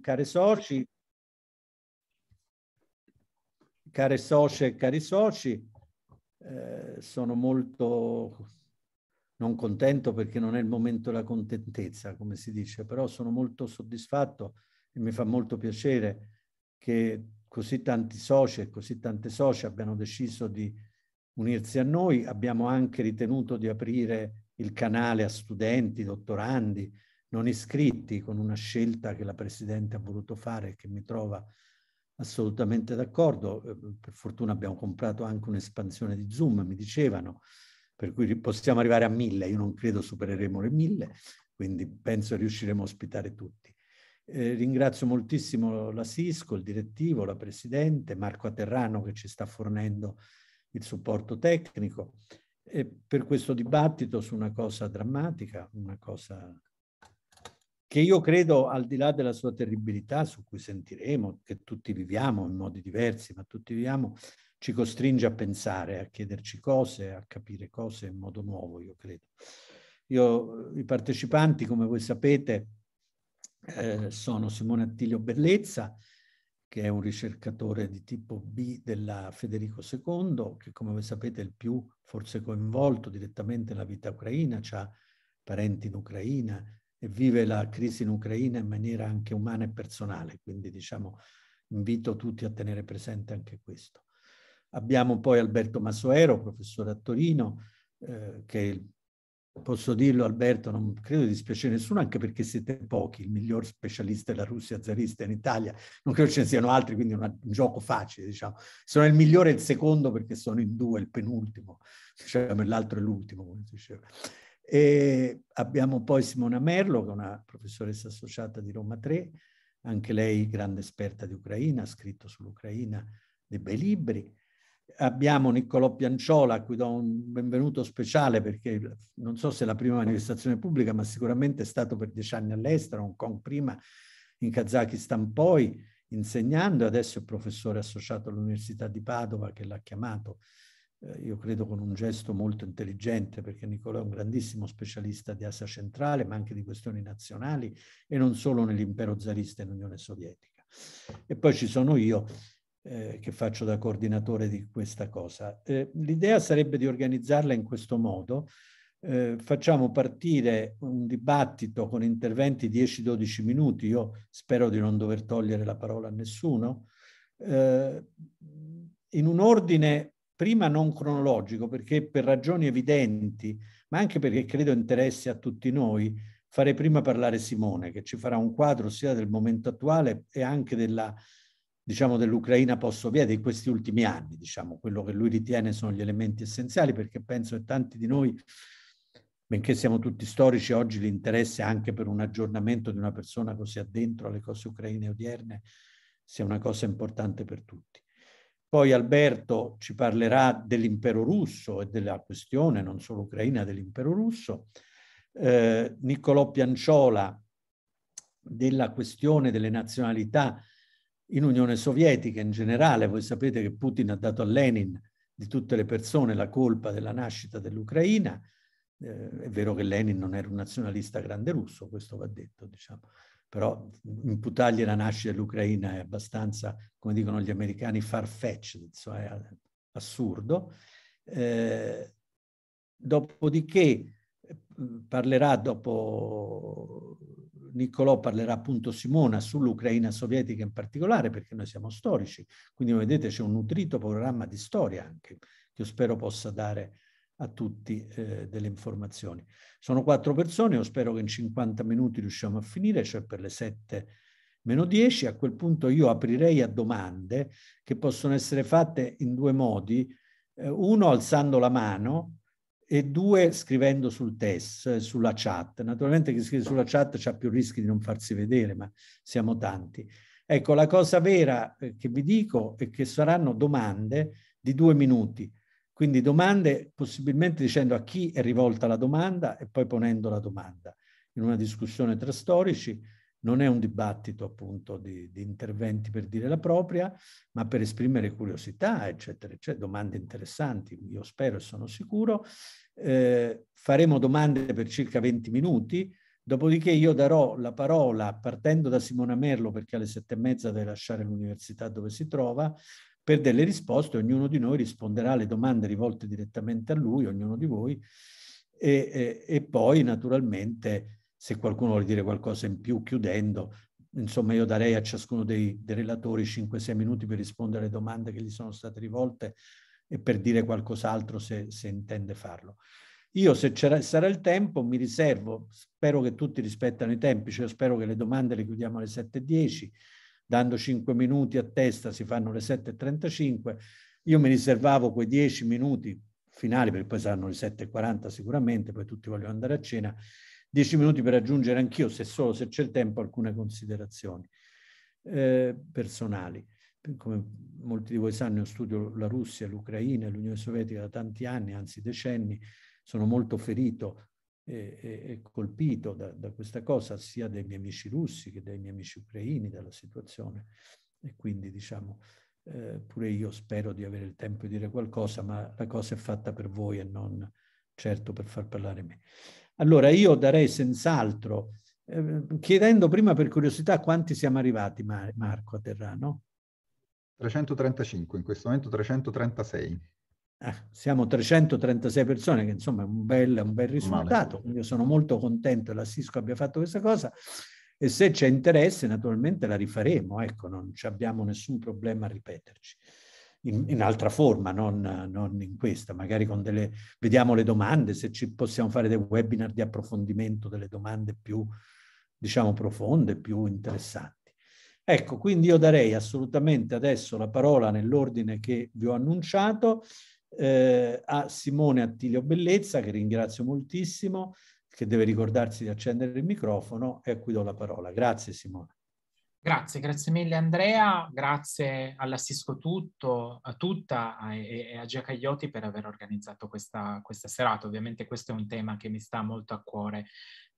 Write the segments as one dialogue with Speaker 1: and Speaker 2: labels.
Speaker 1: care soci, care soci e cari soci, eh, sono molto non contento perché non è il momento della contentezza, come si dice, però sono molto soddisfatto e mi fa molto piacere che così tanti soci e così tante soci abbiano deciso di unirsi a noi. Abbiamo anche ritenuto di aprire il canale a studenti, dottorandi, non iscritti con una scelta che la Presidente ha voluto fare e che mi trova assolutamente d'accordo. Eh, per fortuna abbiamo comprato anche un'espansione di Zoom, mi dicevano, per cui possiamo arrivare a mille, io non credo supereremo le mille, quindi penso riusciremo a ospitare tutti. Eh, ringrazio moltissimo la Cisco, il direttivo, la Presidente, Marco Aterrano che ci sta fornendo il supporto tecnico e per questo dibattito su una cosa drammatica, una cosa che io credo al di là della sua terribilità su cui sentiremo, che tutti viviamo in modi diversi, ma tutti viviamo, ci costringe a pensare, a chiederci cose, a capire cose in modo nuovo, io credo. Io, I partecipanti, come voi sapete, eh, sono Simone Attilio Bellezza, che è un ricercatore di tipo B della Federico II, che come voi sapete è il più forse coinvolto direttamente nella vita ucraina, ha parenti in Ucraina, e vive la crisi in Ucraina in maniera anche umana e personale, quindi diciamo invito tutti a tenere presente anche questo. Abbiamo poi Alberto Masoero, professore a Torino, eh, che posso dirlo Alberto, non credo di dispiacere nessuno, anche perché siete pochi, il miglior specialista della Russia zarista in Italia, non credo ce ne siano altri, quindi è un gioco facile, diciamo. Sono il migliore e il secondo perché sono in due, il penultimo, diciamo, l'altro è l'ultimo, come si diceva. E abbiamo poi Simona Merlo, che è una professoressa associata di Roma 3, anche lei grande esperta di Ucraina, ha scritto sull'Ucraina dei bei libri. Abbiamo Niccolò Pianciola, a cui do un benvenuto speciale perché non so se è la prima manifestazione pubblica, ma sicuramente è stato per dieci anni all'estero, Hong Kong prima, in Kazakistan poi, insegnando, adesso è professore associato all'Università di Padova che l'ha chiamato eh, io credo con un gesto molto intelligente, perché Nicolò è un grandissimo specialista di Asia centrale, ma anche di questioni nazionali, e non solo nell'impero zarista e nell'Unione Sovietica. E poi ci sono io, eh, che faccio da coordinatore di questa cosa. Eh, l'idea sarebbe di organizzarla in questo modo, eh, facciamo partire un dibattito con interventi 10-12 minuti, io spero di non dover togliere la parola a nessuno, eh, in un ordine prima non cronologico, perché per ragioni evidenti, ma anche perché credo interessi a tutti noi, farei prima parlare Simone, che ci farà un quadro sia del momento attuale e anche della, diciamo, dell'Ucraina post-sovietica di questi ultimi anni, diciamo, quello che lui ritiene sono gli elementi essenziali, perché penso che tanti di noi, benché siamo tutti storici, oggi l'interesse anche per un aggiornamento di una persona così addentro alle cose ucraine odierne sia una cosa importante per tutti. Poi Alberto ci parlerà dell'impero russo e della questione, non solo ucraina, dell'impero russo. Eh, Niccolò Pianciola della questione delle nazionalità in Unione Sovietica in generale. Voi sapete che Putin ha dato a Lenin di tutte le persone la colpa della nascita dell'Ucraina. Eh, è vero che Lenin non era un nazionalista grande russo, questo va detto, diciamo però imputargli la nascita dell'Ucraina è abbastanza, come dicono gli americani, farfetched, insomma, è assurdo. Eh, dopodiché mm, parlerà dopo Niccolò parlerà appunto Simona sull'Ucraina sovietica in particolare perché noi siamo storici, quindi come vedete c'è un nutrito programma di storia anche che io spero possa dare a tutti eh, delle informazioni. Sono quattro persone, io spero che in 50 minuti riusciamo a finire, cioè per le 7 meno 10. A quel punto io aprirei a domande che possono essere fatte in due modi, eh, uno alzando la mano e due scrivendo sul test, sulla chat. Naturalmente chi scrive sulla chat ha più rischi di non farsi vedere, ma siamo tanti. Ecco, la cosa vera eh, che vi dico è che saranno domande di due minuti quindi domande possibilmente dicendo a chi è rivolta la domanda e poi ponendo la domanda. In una discussione tra storici non è un dibattito appunto di, di interventi per dire la propria, ma per esprimere curiosità, eccetera, eccetera, domande interessanti, io spero e sono sicuro. Eh, faremo domande per circa 20 minuti, dopodiché io darò la parola, partendo da Simona Merlo, perché alle sette e mezza deve lasciare l'università dove si trova, per delle risposte, ognuno di noi risponderà alle domande rivolte direttamente a lui, ognuno di voi, e, e, e poi naturalmente se qualcuno vuole dire qualcosa in più chiudendo, insomma io darei a ciascuno dei, dei relatori 5-6 minuti per rispondere alle domande che gli sono state rivolte e per dire qualcos'altro se, se intende farlo. Io se sarà il tempo mi riservo, spero che tutti rispettano i tempi, cioè spero che le domande le chiudiamo alle 7.10 dando 5 minuti a testa si fanno le 7.35, io mi riservavo quei 10 minuti finali, perché poi saranno le 7.40 sicuramente, poi tutti vogliono andare a cena, 10 minuti per aggiungere anch'io, se solo se c'è il tempo, alcune considerazioni eh, personali. Come molti di voi sanno, io studio la Russia, l'Ucraina, l'Unione Sovietica da tanti anni, anzi decenni, sono molto ferito è, è, è colpito da, da, questa cosa, sia dai miei amici russi che dai miei amici ucraini, dalla situazione. E quindi, diciamo, eh, pure io spero di avere il tempo di dire qualcosa, ma la cosa è fatta per voi e non certo per far parlare me. Allora, io darei senz'altro, eh, chiedendo prima per curiosità quanti siamo arrivati, Mar- Marco, a Terrano? 335, in questo momento 336. Eh, siamo 336 persone, che insomma è un bel, un bel risultato, quindi io sono molto contento che la Cisco abbia fatto questa cosa e se c'è interesse naturalmente la rifaremo, ecco, non abbiamo nessun problema a ripeterci. In, in altra forma, non, non, in questa, magari con delle... vediamo le domande, se ci possiamo fare dei webinar di approfondimento delle domande più, diciamo, profonde, più interessanti. Ecco, quindi io darei assolutamente adesso la parola nell'ordine che vi ho annunciato eh, a Simone Attilio Bellezza, che ringrazio moltissimo, che deve ricordarsi di accendere il microfono e a cui do la parola. Grazie Simone.
Speaker 2: Grazie, grazie mille Andrea, grazie all'Assisco Tutto, a tutta e, e a Gia Cagliotti per aver organizzato questa, questa, serata. Ovviamente questo è un tema che mi sta molto a cuore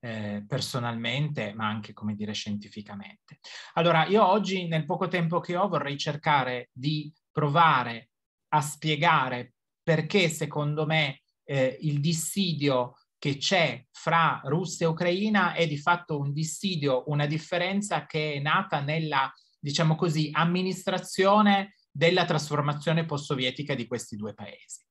Speaker 2: eh, personalmente, ma anche, come dire, scientificamente. Allora, io oggi, nel poco tempo che ho, vorrei cercare di provare a spiegare perché secondo me eh, il dissidio che c'è fra Russia e Ucraina è di fatto un dissidio, una differenza che è nata nella, diciamo così, amministrazione della trasformazione post-sovietica di questi due paesi.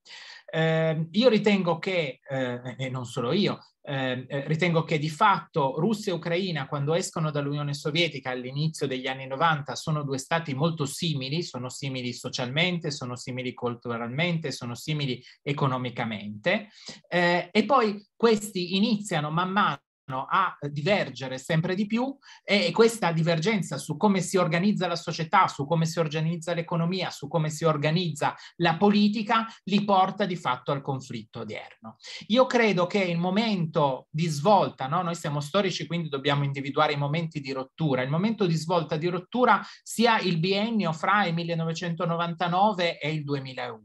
Speaker 2: Eh, io ritengo che, eh, e non solo io, Ehm, eh, ritengo che di fatto Russia e Ucraina quando escono dall'Unione Sovietica all'inizio degli anni 90 sono due stati molto simili, sono simili socialmente, sono simili culturalmente, sono simili economicamente eh, e poi questi iniziano man mano a divergere sempre di più e, e questa divergenza su come si organizza la società, su come si organizza l'economia, su come si organizza la politica, li porta di fatto al conflitto odierno. Io credo che il momento di svolta, no? noi siamo storici quindi dobbiamo individuare i momenti di rottura, il momento di svolta di rottura sia il biennio fra il 1999 e il 2001,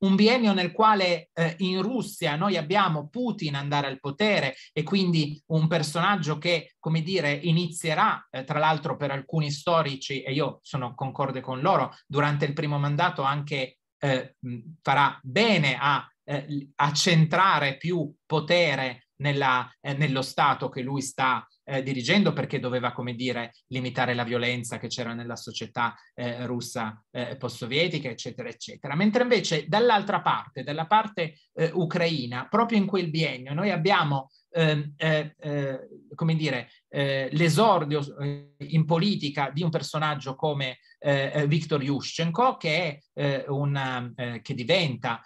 Speaker 2: un biennio nel quale eh, in Russia noi abbiamo Putin andare al potere e quindi un un personaggio che, come dire, inizierà, eh, tra l'altro per alcuni storici, e io sono concorde con loro, durante il primo mandato anche eh, farà bene a, eh, a centrare più potere nella, eh, nello Stato che lui sta eh, dirigendo perché doveva, come dire, limitare la violenza che c'era nella società eh, russa eh, post-sovietica, eccetera, eccetera. Mentre invece dall'altra parte, dalla parte eh, ucraina, proprio in quel biennio, noi abbiamo ehm, eh, eh, come dire, eh, l'esordio eh, in politica di un personaggio come eh, Viktor Yushchenko, che, è, una, che diventa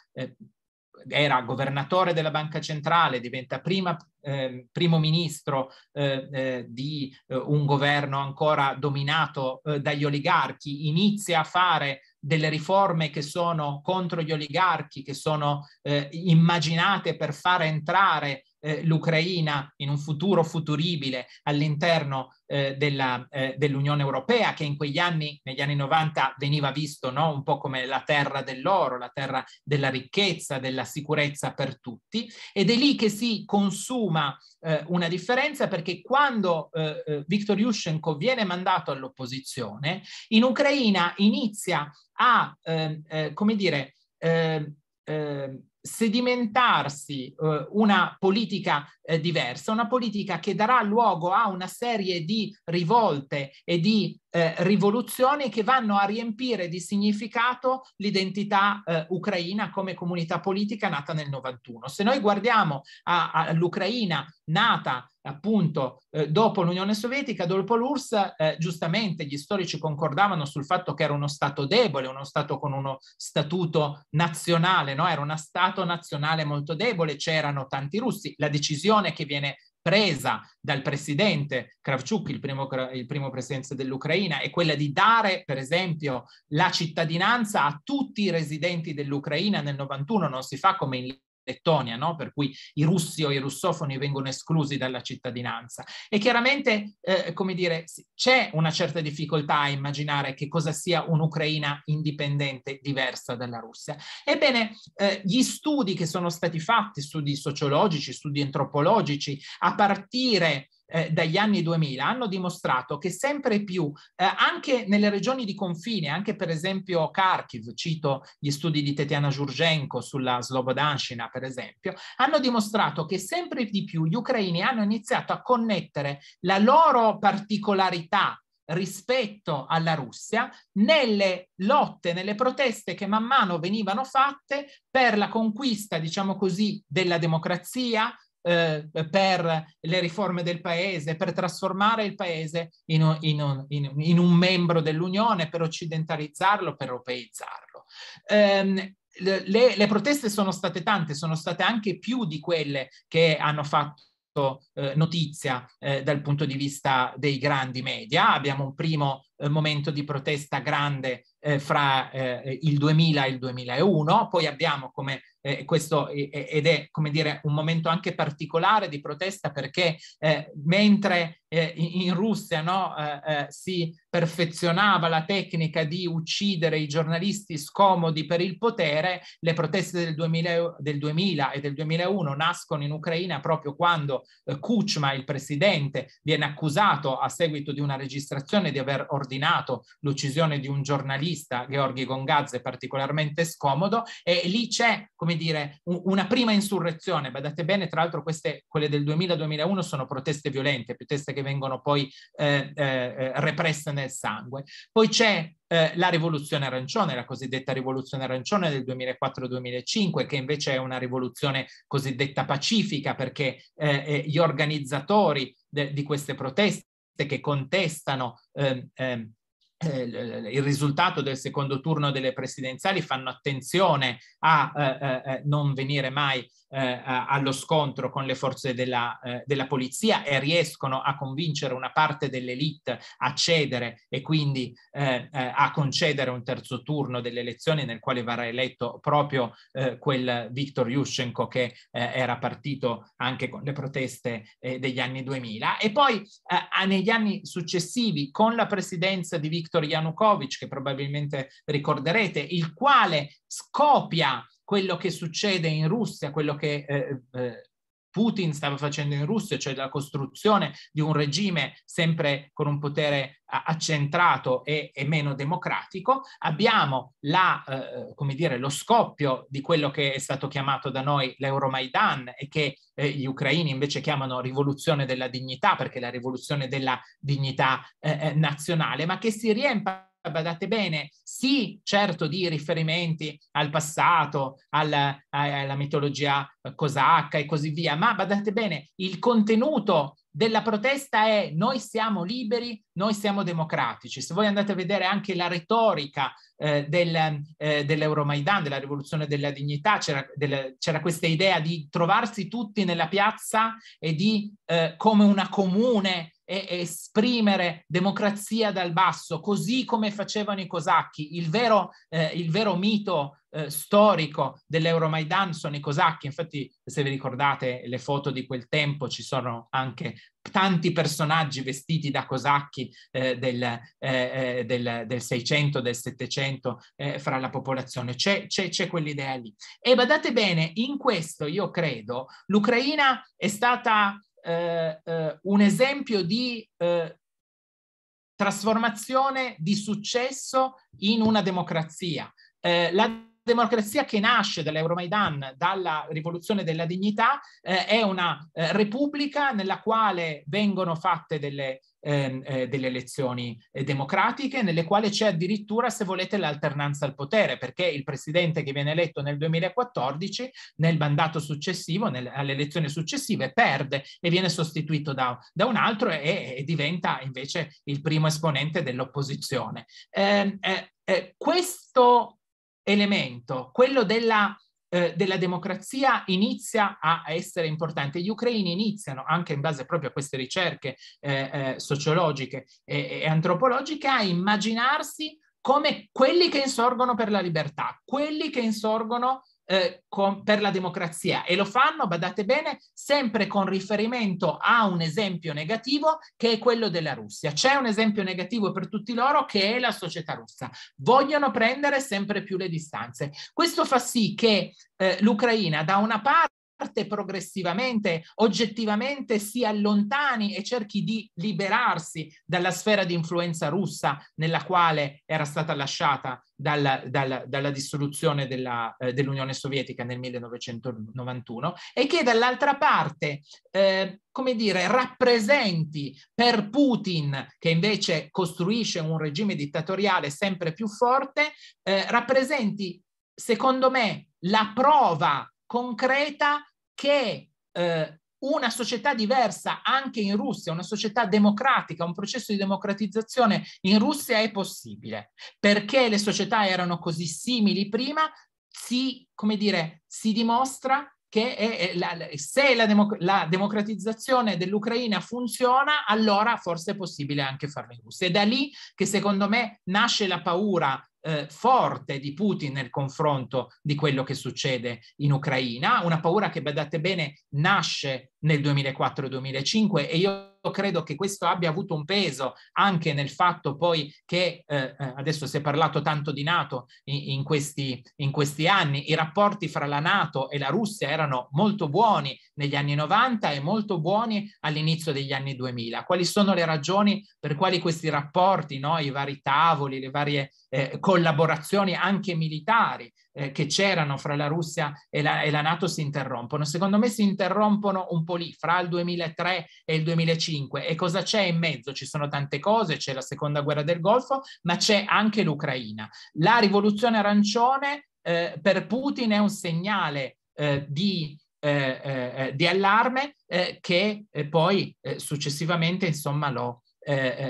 Speaker 2: era governatore della Banca Centrale, diventa prima, eh, primo ministro eh, eh di eh, un governo ancora dominato eh, dagli oligarchi, inizia a fare delle riforme che sono contro gli oligarchi, che sono immaginate per far entrare eh, l'Ucraina in un futuro futuribile all'interno eh, della, eh, dell'Unione Europea, che in quegli anni, negli anni 90, veniva visto no? un po' come la terra dell'oro, la terra della ricchezza, della sicurezza per tutti. Ed è lì che si consuma eh, una differenza perché quando eh, eh, Viktor Yushchenko viene mandato all'opposizione, in Ucraina inizia a, ehm, come dire, eh, sedimentarsi eh, una politica eh, diversa, una politica che darà luogo a una serie di rivolte e di eh, rivoluzioni che vanno a riempire di significato l'identità eh, ucraina come comunità politica nata nel 91. Se noi guardiamo all'Ucraina nata appunto eh, dopo l'Unione Sovietica, dopo l'URSS, eh, giustamente gli storici concordavano sul fatto che era uno Stato debole, uno Stato con uno statuto nazionale, no? era uno Stato nazionale molto debole, c'erano tanti russi. La decisione che viene presa dal presidente Kravchuk, il primo, il primo presidente dell'Ucraina, è quella di dare, per esempio, la cittadinanza a tutti i residenti dell'Ucraina nel 91, non si fa come in Lettonia, no? per cui i russi o i russofoni vengono esclusi dalla cittadinanza. E chiaramente, eh, come dire, c'è una certa difficoltà a immaginare che cosa sia un'Ucraina indipendente diversa dalla Russia. Ebbene, eh, gli studi che sono stati fatti, studi sociologici, studi antropologici, a partire eh, dagli anni 2000 hanno dimostrato che sempre più, eh, anche nelle regioni di confine, anche per esempio Kharkiv, cito gli studi di Tetiana Giurgenko sulla Slobodanshina per esempio, hanno dimostrato che sempre di più gli ucraini hanno iniziato a connettere la loro particolarità rispetto alla Russia nelle lotte, nelle proteste che man mano venivano fatte per la conquista, diciamo così, della democrazia, eh, per le riforme del paese, per trasformare il paese in, in, in, in un membro dell'Unione, per occidentalizzarlo, per europeizzarlo. Eh, le, le proteste sono state tante, sono state anche più di quelle che hanno fatto eh, notizia eh, dal punto di vista dei grandi media. Abbiamo un primo eh, momento di protesta grande eh, fra eh, il 2000 e il 2001, poi abbiamo, come eh, questo, ed è come dire un momento anche particolare di protesta perché eh, mentre eh, in Russia no, eh, eh, si perfezionava la tecnica di uccidere i giornalisti scomodi per il potere, le proteste del 2000, del 2000 e del 2001 nascono in Ucraina proprio quando eh, Kuchma, il presidente, viene accusato a seguito di una registrazione di aver ordinato l'uccisione di un giornalista, Gheorghi Gongazze, particolarmente scomodo, e lì c'è, come come dire, un, una prima insurrezione. Badate bene, tra l'altro queste, quelle del 2000-2001 sono proteste violente, proteste che vengono poi eh, eh, eh, represse nel sangue. Poi c'è eh, la rivoluzione arancione, la cosiddetta rivoluzione arancione del 2004-2005, che invece è una rivoluzione cosiddetta pacifica perché eh, eh gli organizzatori de, di queste proteste che contestano... Eh, ehm, ehm
Speaker 3: eh, il
Speaker 2: risultato del secondo turno delle presidenziali fanno attenzione a eh, eh, non venire mai eh, allo scontro con le forze della, eh, della, polizia e riescono a convincere una parte dell'elite a cedere e quindi eh, eh a concedere un terzo turno delle elezioni nel quale verrà eletto proprio eh, quel Viktor Yushchenko che eh, era partito anche con le proteste degli anni 2000 e poi negli anni successivi con la presidenza di Viktor Yanukovych che probabilmente ricorderete il quale scopia quello che succede in Russia, quello che eh, eh, Putin stava facendo in Russia, cioè la costruzione di un regime sempre con un potere accentrato e, e meno democratico, abbiamo la, eh, come dire, lo scoppio di quello che è stato chiamato da noi l'Euromaidan e che eh, gli ucraini invece chiamano rivoluzione della dignità, perché la rivoluzione della dignità eh, eh, nazionale, ma che si riempie badate bene, sì, certo, di riferimenti al passato, alla, eh, alla mitologia eh, cosacca e così via, ma badate bene, il contenuto della protesta è noi siamo liberi, noi siamo democratici. Se voi andate a vedere anche la retorica eh, del, eh, dell'Euromaidan, della rivoluzione della dignità, c'era, del, c'era, questa idea di trovarsi tutti nella piazza e di eh, come una comune esprimere democrazia dal basso, così come facevano i cosacchi. Il vero, eh, il vero mito eh, storico dell'Euromaidan sono i cosacchi, infatti se vi ricordate le foto di quel tempo ci sono anche tanti personaggi vestiti da cosacchi eh, del, eh, eh del, del 600, del 700 eh, fra la popolazione. C'è, c'è, c'è quell'idea lì. E badate bene, in questo io credo l'Ucraina è stata eh, eh, un esempio di eh, trasformazione di successo in una democrazia. la democrazia che nasce dall'Euromaidan, dalla rivoluzione della dignità, eh, è una eh, repubblica nella quale vengono fatte delle Ehm, eh, delle elezioni eh, democratiche, nelle quali c'è addirittura, se volete, l'alternanza al potere, perché il presidente che viene eletto nel 2014, nel mandato successivo, nel, alle elezioni successive, perde e viene sostituito da, da un altro e, e, diventa invece il primo esponente dell'opposizione. Ehm, eh, eh, questo elemento, quello della eh, della democrazia inizia a essere importante. Gli ucraini iniziano, anche in base proprio a queste ricerche eh, eh, sociologiche e, e antropologiche, a immaginarsi come quelli che insorgono per la libertà, quelli che insorgono eh, con, per la democrazia e lo fanno, badate bene, sempre con riferimento a un esempio negativo che è quello della Russia. C'è un esempio negativo per tutti loro che è la società russa. Vogliono prendere sempre più le distanze. Questo fa sì che eh, l'Ucraina da una parte parte progressivamente, oggettivamente si allontani e cerchi di liberarsi dalla sfera di influenza russa nella quale era stata lasciata dalla, dalla, dalla dissoluzione della, eh, dell'Unione Sovietica nel 1991 e che dall'altra parte, eh, come dire, rappresenti per Putin, che invece costruisce un regime dittatoriale sempre più forte, eh, rappresenti, secondo me, la prova concreta che eh, una società diversa anche in Russia, una società democratica, un processo di democratizzazione in Russia è possibile. Perché le società erano così simili prima, si, come dire, si dimostra che è, è la, se la, democ- la, democratizzazione dell'Ucraina funziona, allora forse è possibile anche farlo in Russia. È da lì che secondo me nasce la paura eh, forte di Putin nel confronto di quello che succede in Ucraina, una paura che, badate bene, nasce nel 2004-2005 e io credo che questo abbia avuto un peso anche nel fatto poi che eh, eh, adesso si è parlato tanto di Nato in, in, questi, in questi anni, i rapporti fra la Nato e la Russia erano molto buoni negli anni 90 e molto buoni all'inizio degli anni 2000. Quali sono le ragioni per quali questi rapporti, no? i vari tavoli, le varie eh, collaborazioni anche militari eh, che c'erano fra la Russia e la, e la Nato si interrompono? Secondo me si interrompono un po' lì, fra il 2003 e il 2005 2005 e cosa c'è in mezzo? Ci sono tante cose, c'è la seconda guerra del Golfo, ma c'è anche l'Ucraina. La rivoluzione arancione eh, per Putin è un segnale eh, di, eh, eh, eh di, allarme eh, che poi successivamente insomma, lo,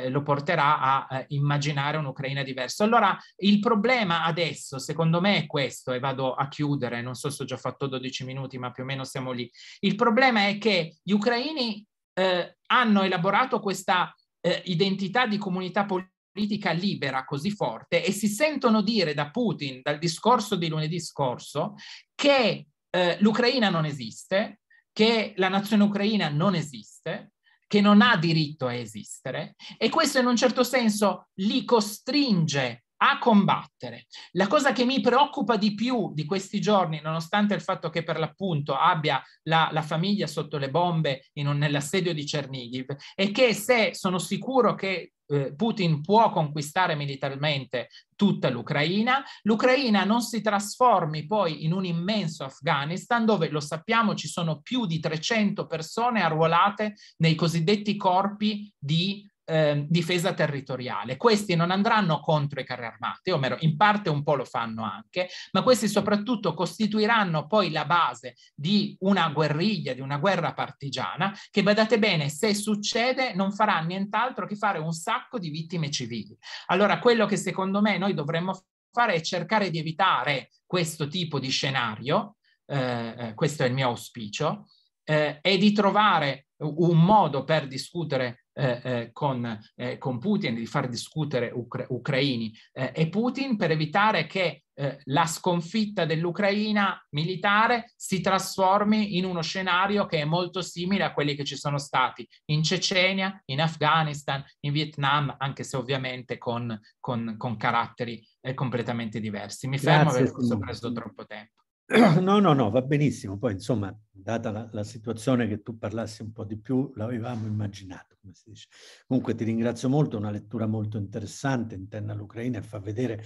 Speaker 2: lo porterà a immaginare un'Ucraina diversa. Allora il problema adesso secondo me è questo e vado a chiudere, non so se ho già fatto 12 minuti ma più o meno siamo lì. Il problema è che gli ucraini eh, hanno elaborato questa eh, identità di comunità politica libera così forte e si sentono dire da Putin, dal discorso di lunedì scorso, che eh, l'Ucraina non esiste, che la nazione ucraina non esiste, che non ha diritto a esistere e questo in un certo senso li costringe a combattere. La cosa che mi preoccupa di più di questi giorni, nonostante il fatto che per l'appunto abbia la, la famiglia sotto le bombe in un, nell'assedio di Chernigiv, è che se sono sicuro che eh, Putin può conquistare militarmente tutta l'Ucraina, l'Ucraina non si trasformi poi in un immenso Afghanistan dove, lo sappiamo, ci sono più di 300 persone arruolate nei cosiddetti corpi di eh, difesa territoriale. Questi non andranno contro i carri armati, o meno in parte un po' lo fanno anche, ma questi soprattutto costituiranno poi la base di una guerriglia, di una guerra partigiana, che badate bene, se succede non farà nient'altro che fare un sacco di vittime civili. Allora quello che secondo me noi dovremmo fare è cercare di evitare questo tipo di scenario, eh, eh questo è il mio auspicio, eh, è di trovare un modo per discutere eh, eh, con, eh, con, Putin, di far discutere ucra- ucraini eh, e Putin per evitare che eh, la sconfitta dell'Ucraina militare si trasformi in uno scenario che è molto simile a quelli che ci sono stati in Cecenia, in Afghanistan, in Vietnam, anche se ovviamente con, con, con caratteri eh, completamente diversi. Mi Grazie, fermo perché ho preso troppo tempo.
Speaker 1: No, no, no, va benissimo. Poi, insomma, data la, la, situazione che tu parlassi un po' di più, l'avevamo immaginato, come si dice. Comunque ti ringrazio molto, una lettura molto interessante interna all'Ucraina e fa vedere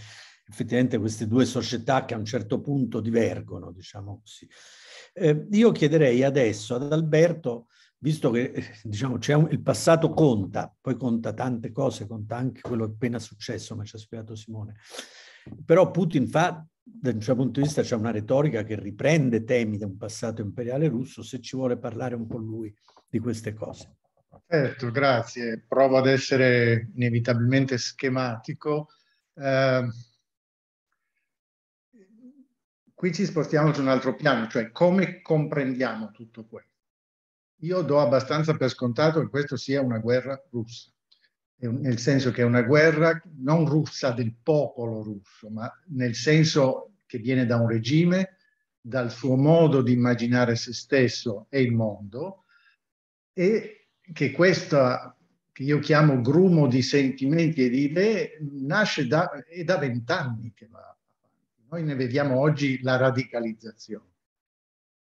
Speaker 1: effettivamente queste due società che a un certo punto divergono, diciamo così. Eh, io chiederei adesso ad Alberto, visto che eh, diciamo, un, il passato conta, poi conta tante cose, conta anche quello appena successo, ma ci ha spiegato Simone, però Putin fa da un certo punto di vista c'è una retorica che riprende temi di un passato imperiale russo, se ci vuole parlare un po' lui di queste cose.
Speaker 4: Certo, grazie. Provo ad essere inevitabilmente schematico. Eh, qui ci spostiamo su un altro piano, cioè come comprendiamo tutto questo. Io do abbastanza per scontato che questa sia una guerra russa nel senso che è una guerra non russa del popolo russo, ma nel senso che viene da un regime, dal suo modo di immaginare se stesso e il mondo, e che questa, che io chiamo grumo di sentimenti e di idee, nasce da, è da vent'anni che va avanti. Noi ne vediamo oggi la radicalizzazione.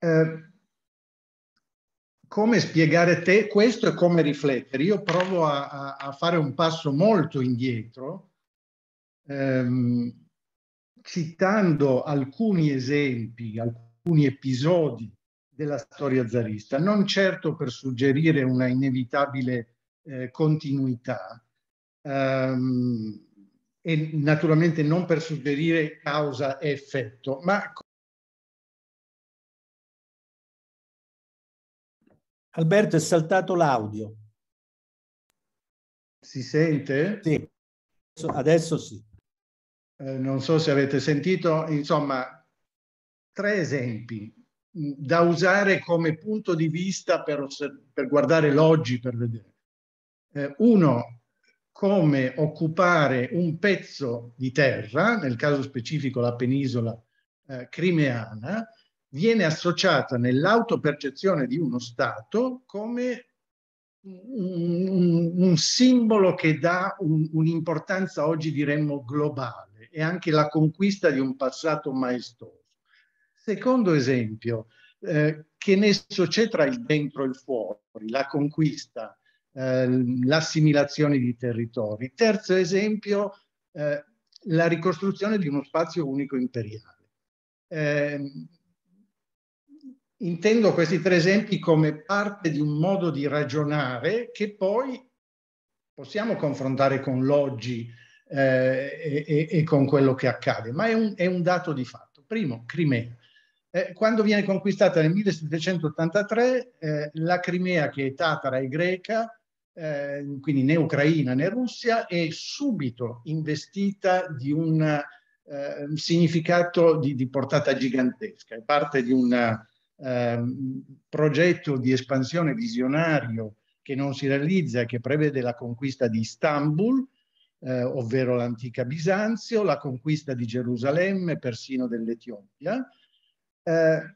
Speaker 4: Eh, come spiegare te questo e come riflettere. Io provo a, a fare un passo molto indietro, ehm, citando alcuni esempi, alcuni episodi della storia zarista, non certo per suggerire una inevitabile eh, continuità. Ehm, e naturalmente non per suggerire causa e effetto, ma
Speaker 1: Alberto è saltato
Speaker 4: l'audio. Si sente? Sì, adesso sì. Eh, non so se avete sentito, insomma, tre esempi mm, da usare come punto di vista per, per guardare l'oggi, per vedere. Eh, uno, come occupare un pezzo di terra, nel caso specifico la penisola eh, crimeana, viene associata nell'autopercezione di uno Stato come un, un simbolo che dà un'importanza un oggi diremmo globale e anche la conquista di un passato maestoso. Secondo esempio, eh, che nesso c'è tra il dentro e il fuori, la conquista, eh, l'assimilazione di territori. Terzo esempio, eh, la ricostruzione di uno spazio unico imperiale. Eh, intendo questi tre esempi come parte di un modo di ragionare che poi possiamo confrontare con l'oggi eh, e, e, con quello che accade, ma è un, è un dato di fatto. Primo, Crimea. Eh, quando viene conquistata nel 1783, eh, la Crimea, che è tatara e greca, eh, quindi né Ucraina né Russia, è subito investita di un eh, significato di, di, portata gigantesca, è parte di una, Ehm, progetto di espansione visionario che non si realizza, che prevede la conquista di Istanbul, eh, ovvero l'antica Bisanzio, la conquista di Gerusalemme, persino dell'Etiopia, eh,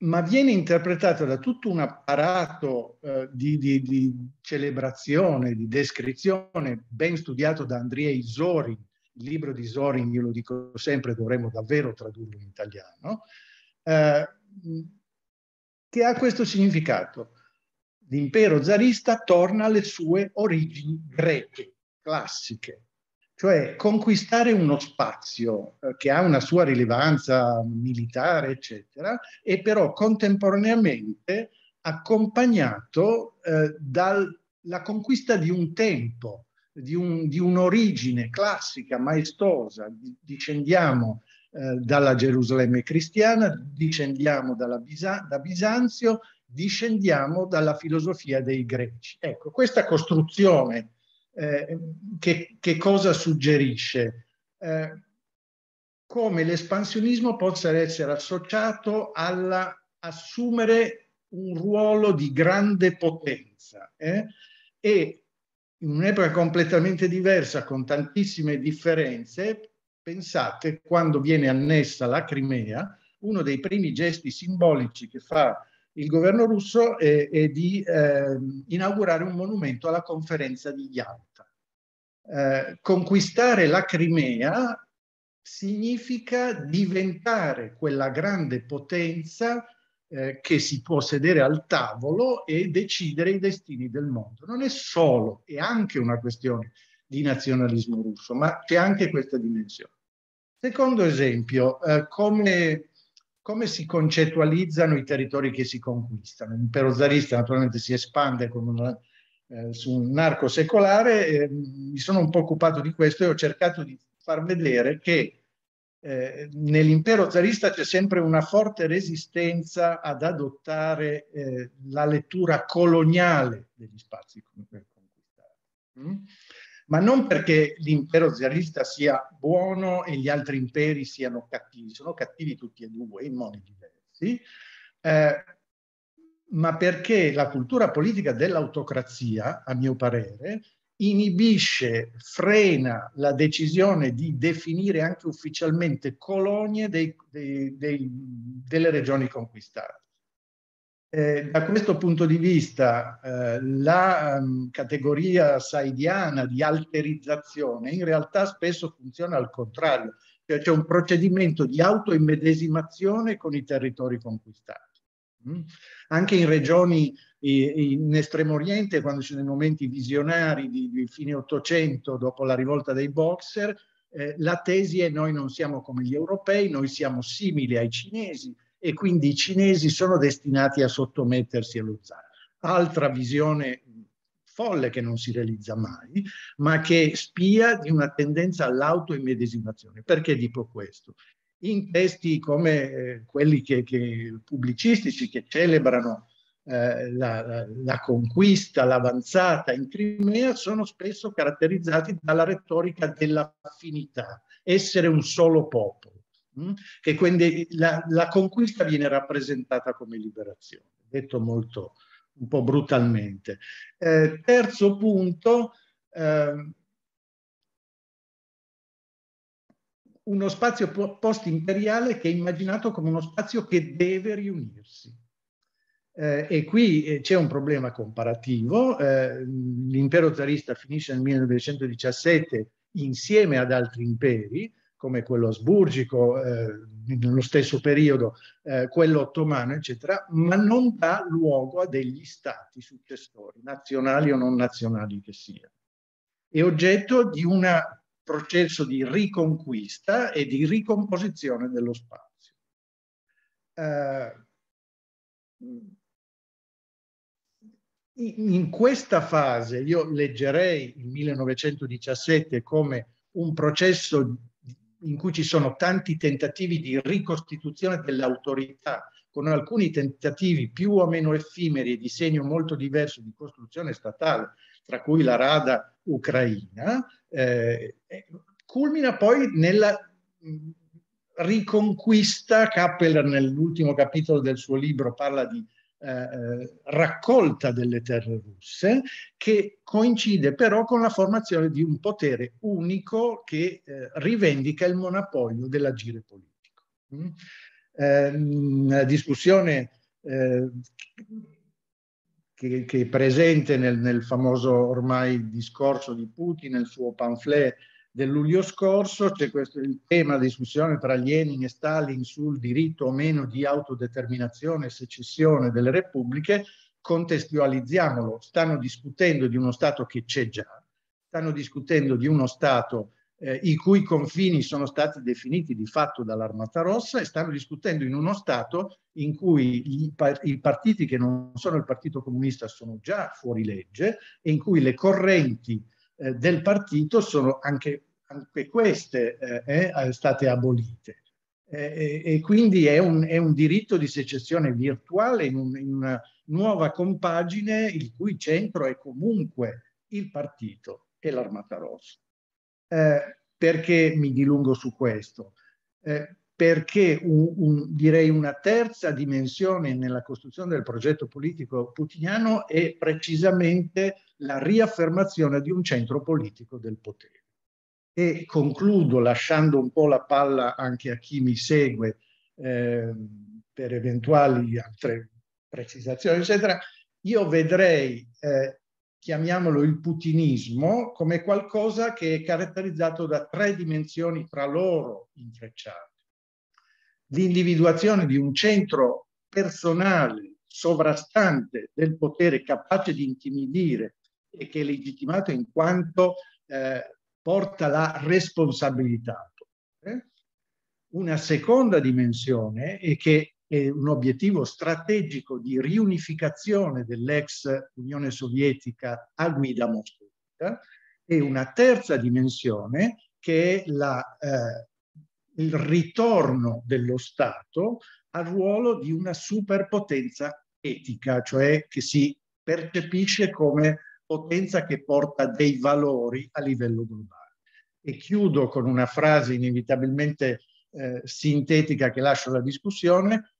Speaker 4: ma viene interpretato da tutto un apparato eh, di, di, di, celebrazione, di descrizione, ben studiato da Andrei Zorin, il libro di Zorin, io lo dico sempre, dovremmo davvero tradurlo in italiano, eh, che ha questo significato. L'impero zarista torna alle sue origini greche, classiche, cioè conquistare uno spazio eh, che ha una sua rilevanza militare, eccetera, e però contemporaneamente accompagnato eh, dalla conquista di un tempo, di, un'origine classica, maestosa, discendiamo eh, dalla Gerusalemme cristiana, discendiamo Bisa, da Bisanzio, discendiamo dalla filosofia dei greci. Ecco, questa costruzione eh, che, che, cosa suggerisce? Eh, come l'espansionismo possa essere associato all'assumere un ruolo di grande potenza eh? e in un'epoca completamente diversa, con tantissime differenze, pensate, quando viene annessa la Crimea, uno dei primi gesti simbolici che fa il governo russo è, è di eh, inaugurare un monumento alla conferenza di Yalta. Eh, conquistare la Crimea significa diventare quella grande potenza eh, che si può sedere al tavolo e decidere i destini del mondo. Non è solo, è anche una questione di nazionalismo russo, ma c'è anche questa dimensione. Secondo esempio, eh, come, come, si concettualizzano i territori che si conquistano? L'impero zarista naturalmente si espande una, eh, su un arco secolare, eh, mi sono un po' occupato di questo e ho cercato di far vedere che eh, nell'impero zarista c'è sempre una forte resistenza ad adottare eh, la lettura coloniale degli spazi conquistati. Mm? ma non perché l'impero zarista sia buono e gli altri imperi siano cattivi, sono cattivi tutti e due in modi diversi, eh, ma perché la cultura politica dell'autocrazia, a mio parere, inibisce, frena la decisione di definire anche ufficialmente colonie dei, dei, dei, delle regioni conquistate. Eh, da questo punto di vista eh, la um, categoria saidiana di alterizzazione in realtà spesso funziona al contrario, cioè c'è un procedimento di autoimmedesimazione con i territori conquistati. Mm? Anche in regioni in Estremo Oriente, quando ci sono i momenti visionari di, di fine Ottocento, dopo la rivolta dei boxer, eh, la tesi è noi non siamo come gli europei, noi siamo simili ai cinesi, e quindi i cinesi sono destinati a sottomettersi allo zar. Altra visione folle che non si realizza mai, ma che spia di una tendenza all'autoimmedesimazione. Perché dico questo? In testi come eh, quelli che, che, pubblicistici che celebrano eh, la, la, conquista, l'avanzata in Crimea sono spesso caratterizzati dalla retorica dell'affinità, essere un solo popolo. Mm? E quindi la, la conquista viene rappresentata come liberazione, detto molto un po' brutalmente. Eh, terzo punto, eh, uno spazio post-imperiale che è immaginato come uno spazio che deve riunirsi. Eh, e qui eh, c'è un problema comparativo. Eh, l'impero zarista finisce nel 1917 insieme ad altri imperi, come quello asburgico, eh, nello stesso periodo eh, quello ottomano, eccetera, ma non dà luogo a degli stati successori, nazionali o non nazionali che siano. È oggetto di un processo di riconquista e di ricomposizione dello spazio. Eh, in questa fase io leggerei il 1917 come un processo in cui ci sono tanti tentativi di ricostituzione dell'autorità, con alcuni tentativi più o meno effimeri e di segno molto diverso di costruzione statale, tra cui la Rada ucraina, eh, eh culmina poi nella riconquista, Kappel nell'ultimo capitolo del suo libro parla di eh, eh, raccolta delle terre russe che coincide però con la formazione di un potere unico che eh, rivendica il monopolio dell'agire politico. Mm? Ehm, eh, una discussione che, che, è presente nel, nel, famoso ormai discorso di Putin, nel suo pamphlet del luglio scorso c'è questo, il tema, la discussione tra Lenin e Stalin sul diritto o meno di autodeterminazione e secessione delle repubbliche, contestualizziamolo, stanno discutendo di uno Stato che c'è già, stanno discutendo di uno Stato eh, i cui confini sono stati definiti di fatto dall'Armata Rossa e stanno discutendo in uno Stato in cui i, i, partiti che non sono il Partito Comunista sono già fuori legge e in cui le correnti eh, del partito sono anche anche queste eh, eh state abolite. Eh, e quindi è un, è un, diritto di secessione virtuale in, un, in una nuova compagine il cui centro è comunque il partito e l'armata rossa. Eh, perché mi dilungo su questo? Eh, perché un, un, direi una terza dimensione nella costruzione del progetto politico putiniano è precisamente la riaffermazione di un centro politico del potere. E concludo lasciando un po' la palla anche a chi mi segue eh, per eventuali altre precisazioni, eccetera. Io vedrei, eh, chiamiamolo il putinismo, come qualcosa che è caratterizzato da tre dimensioni tra loro intrecciate. L'individuazione di un centro personale, sovrastante del potere, capace di intimidire e che è legittimato in quanto eh, porta la responsabilità. Eh? Una seconda dimensione è che è un obiettivo strategico di riunificazione dell'ex Unione Sovietica a guida moscovita e una terza dimensione che è la, eh, il ritorno dello Stato al ruolo di una superpotenza etica, cioè che si percepisce come potenza che porta dei valori a livello globale. E chiudo con una frase inevitabilmente eh, sintetica che lascio alla discussione,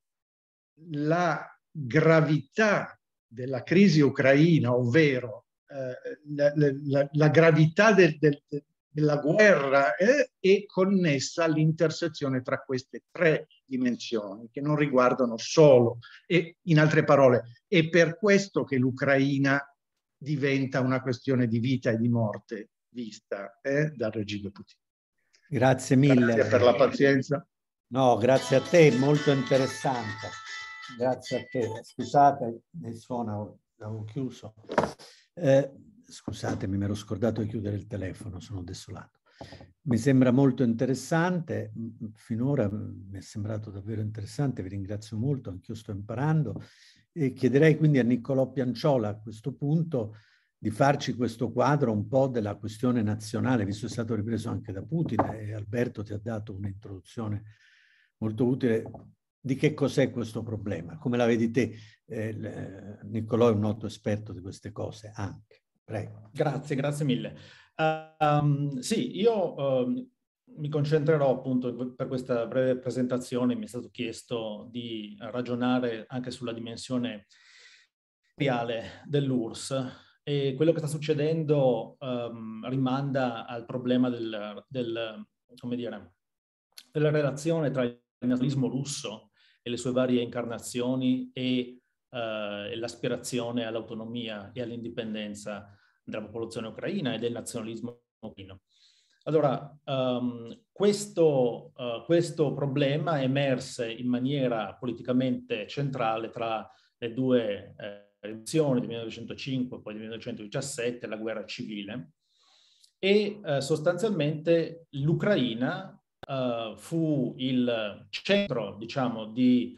Speaker 4: la gravità della crisi ucraina, ovvero eh, la, la, la, gravità del, del, della guerra eh, è connessa all'intersezione tra queste tre dimensioni che non riguardano solo, e in altre parole, è per questo che l'Ucraina diventa una questione di vita e di morte vista eh, dal regime Putin.
Speaker 1: Grazie mille. Grazie per la pazienza. No, grazie a te, molto interessante. Grazie a te. Scusate, il suono l'avevo chiuso. Eh, scusatemi, mi ero scordato di chiudere il telefono, sono desolato. Mi sembra molto interessante, finora mi è sembrato davvero interessante, vi ringrazio molto, anch'io sto imparando e chiederei quindi a Niccolò Pianciola a questo punto di farci questo quadro un po' della questione nazionale, visto che è stato ripreso anche da Putin e Alberto ti ha dato un'introduzione molto utile di che cos'è questo problema, come la vedi te, eh, eh Niccolò è un noto esperto di queste cose
Speaker 5: anche. Prego. Grazie, grazie mille. Um, sì, io um, mi concentrerò appunto per questa breve presentazione, mi è stato chiesto di ragionare anche sulla dimensione reale dell'URSS e quello che sta succedendo um, rimanda al problema del, del, dire, della relazione tra il nazionalismo russo e le sue varie incarnazioni e, uh, e l'aspirazione all'autonomia e all'indipendenza della popolazione ucraina e del nazionalismo ucraino. Allora, um, questo, uh, questo, problema emerse in maniera politicamente centrale tra le due eh, rivoluzioni del 1905 e poi del 1917, la guerra civile, e eh, sostanzialmente l'Ucraina eh, fu il centro, diciamo, di,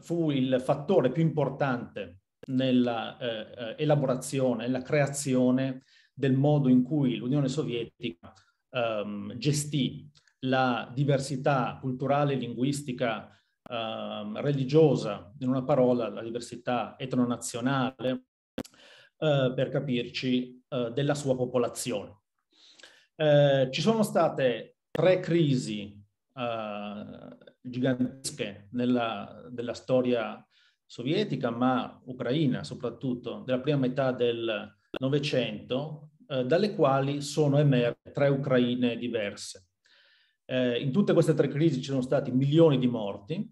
Speaker 5: fu il fattore più importante nella eh, eh, elaborazione, nella creazione del modo in cui l'Unione Sovietica ehm, gestì la diversità culturale linguistica ehm, religiosa, in una parola la diversità etnonazionale, eh, per capirci, eh, della sua popolazione. Eh, ci sono state tre crisi eh, gigantesche nella, della storia sovietica, ma ucraina soprattutto, della prima metà del Novecento, eh, dalle quali sono emerse tre Ucraine diverse. Eh, in tutte queste tre crisi ci sono stati milioni di morti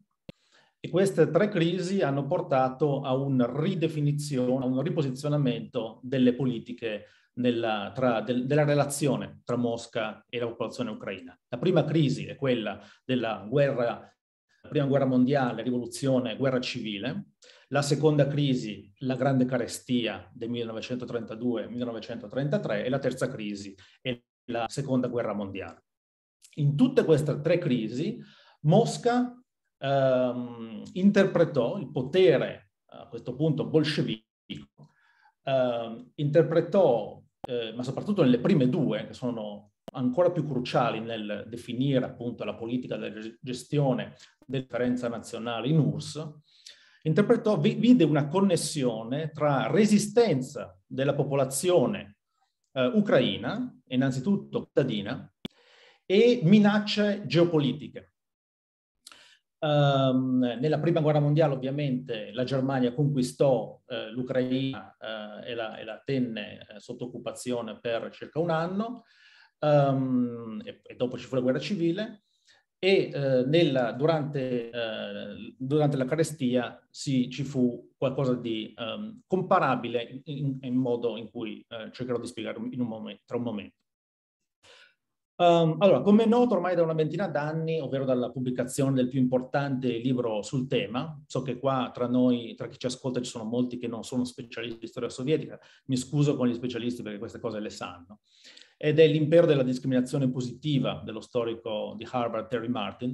Speaker 5: e queste tre crisi hanno portato a un ridefinizione, a un riposizionamento delle politiche nella, tra, del, della relazione tra Mosca e la popolazione ucraina. La prima crisi è quella della guerra prima guerra mondiale, rivoluzione, guerra civile, la seconda crisi, la grande carestia del 1932-1933 e la terza crisi e la seconda guerra mondiale. In tutte queste tre crisi Mosca ehm, interpretò il potere, a questo punto bolscevico, ehm, interpretò, eh, ma soprattutto nelle prime due, che sono ancora più cruciali nel definire appunto la politica della gestione della differenza nazionale in URSS, interpretò, vide una connessione tra resistenza della popolazione eh, ucraina, innanzitutto cittadina, e minacce geopolitiche. Um, nella prima guerra mondiale ovviamente la Germania conquistò eh, l'Ucraina eh, e, la, e, la, tenne eh, sotto occupazione per circa un anno, um, e, e, dopo ci fu la guerra civile, e eh, nella, durante, eh, durante, la carestia sì, ci fu qualcosa di um, comparabile in, in, modo in cui eh, cercherò di spiegare un momento, tra un momento. Um, allora, come è noto ormai da una ventina d'anni, ovvero dalla pubblicazione del più importante libro sul tema, so che qua tra noi, tra chi ci ascolta, ci sono molti che non sono specialisti di storia sovietica, mi scuso con gli specialisti perché queste cose le sanno ed è l'impero della discriminazione positiva dello storico di Harvard Terry Martin.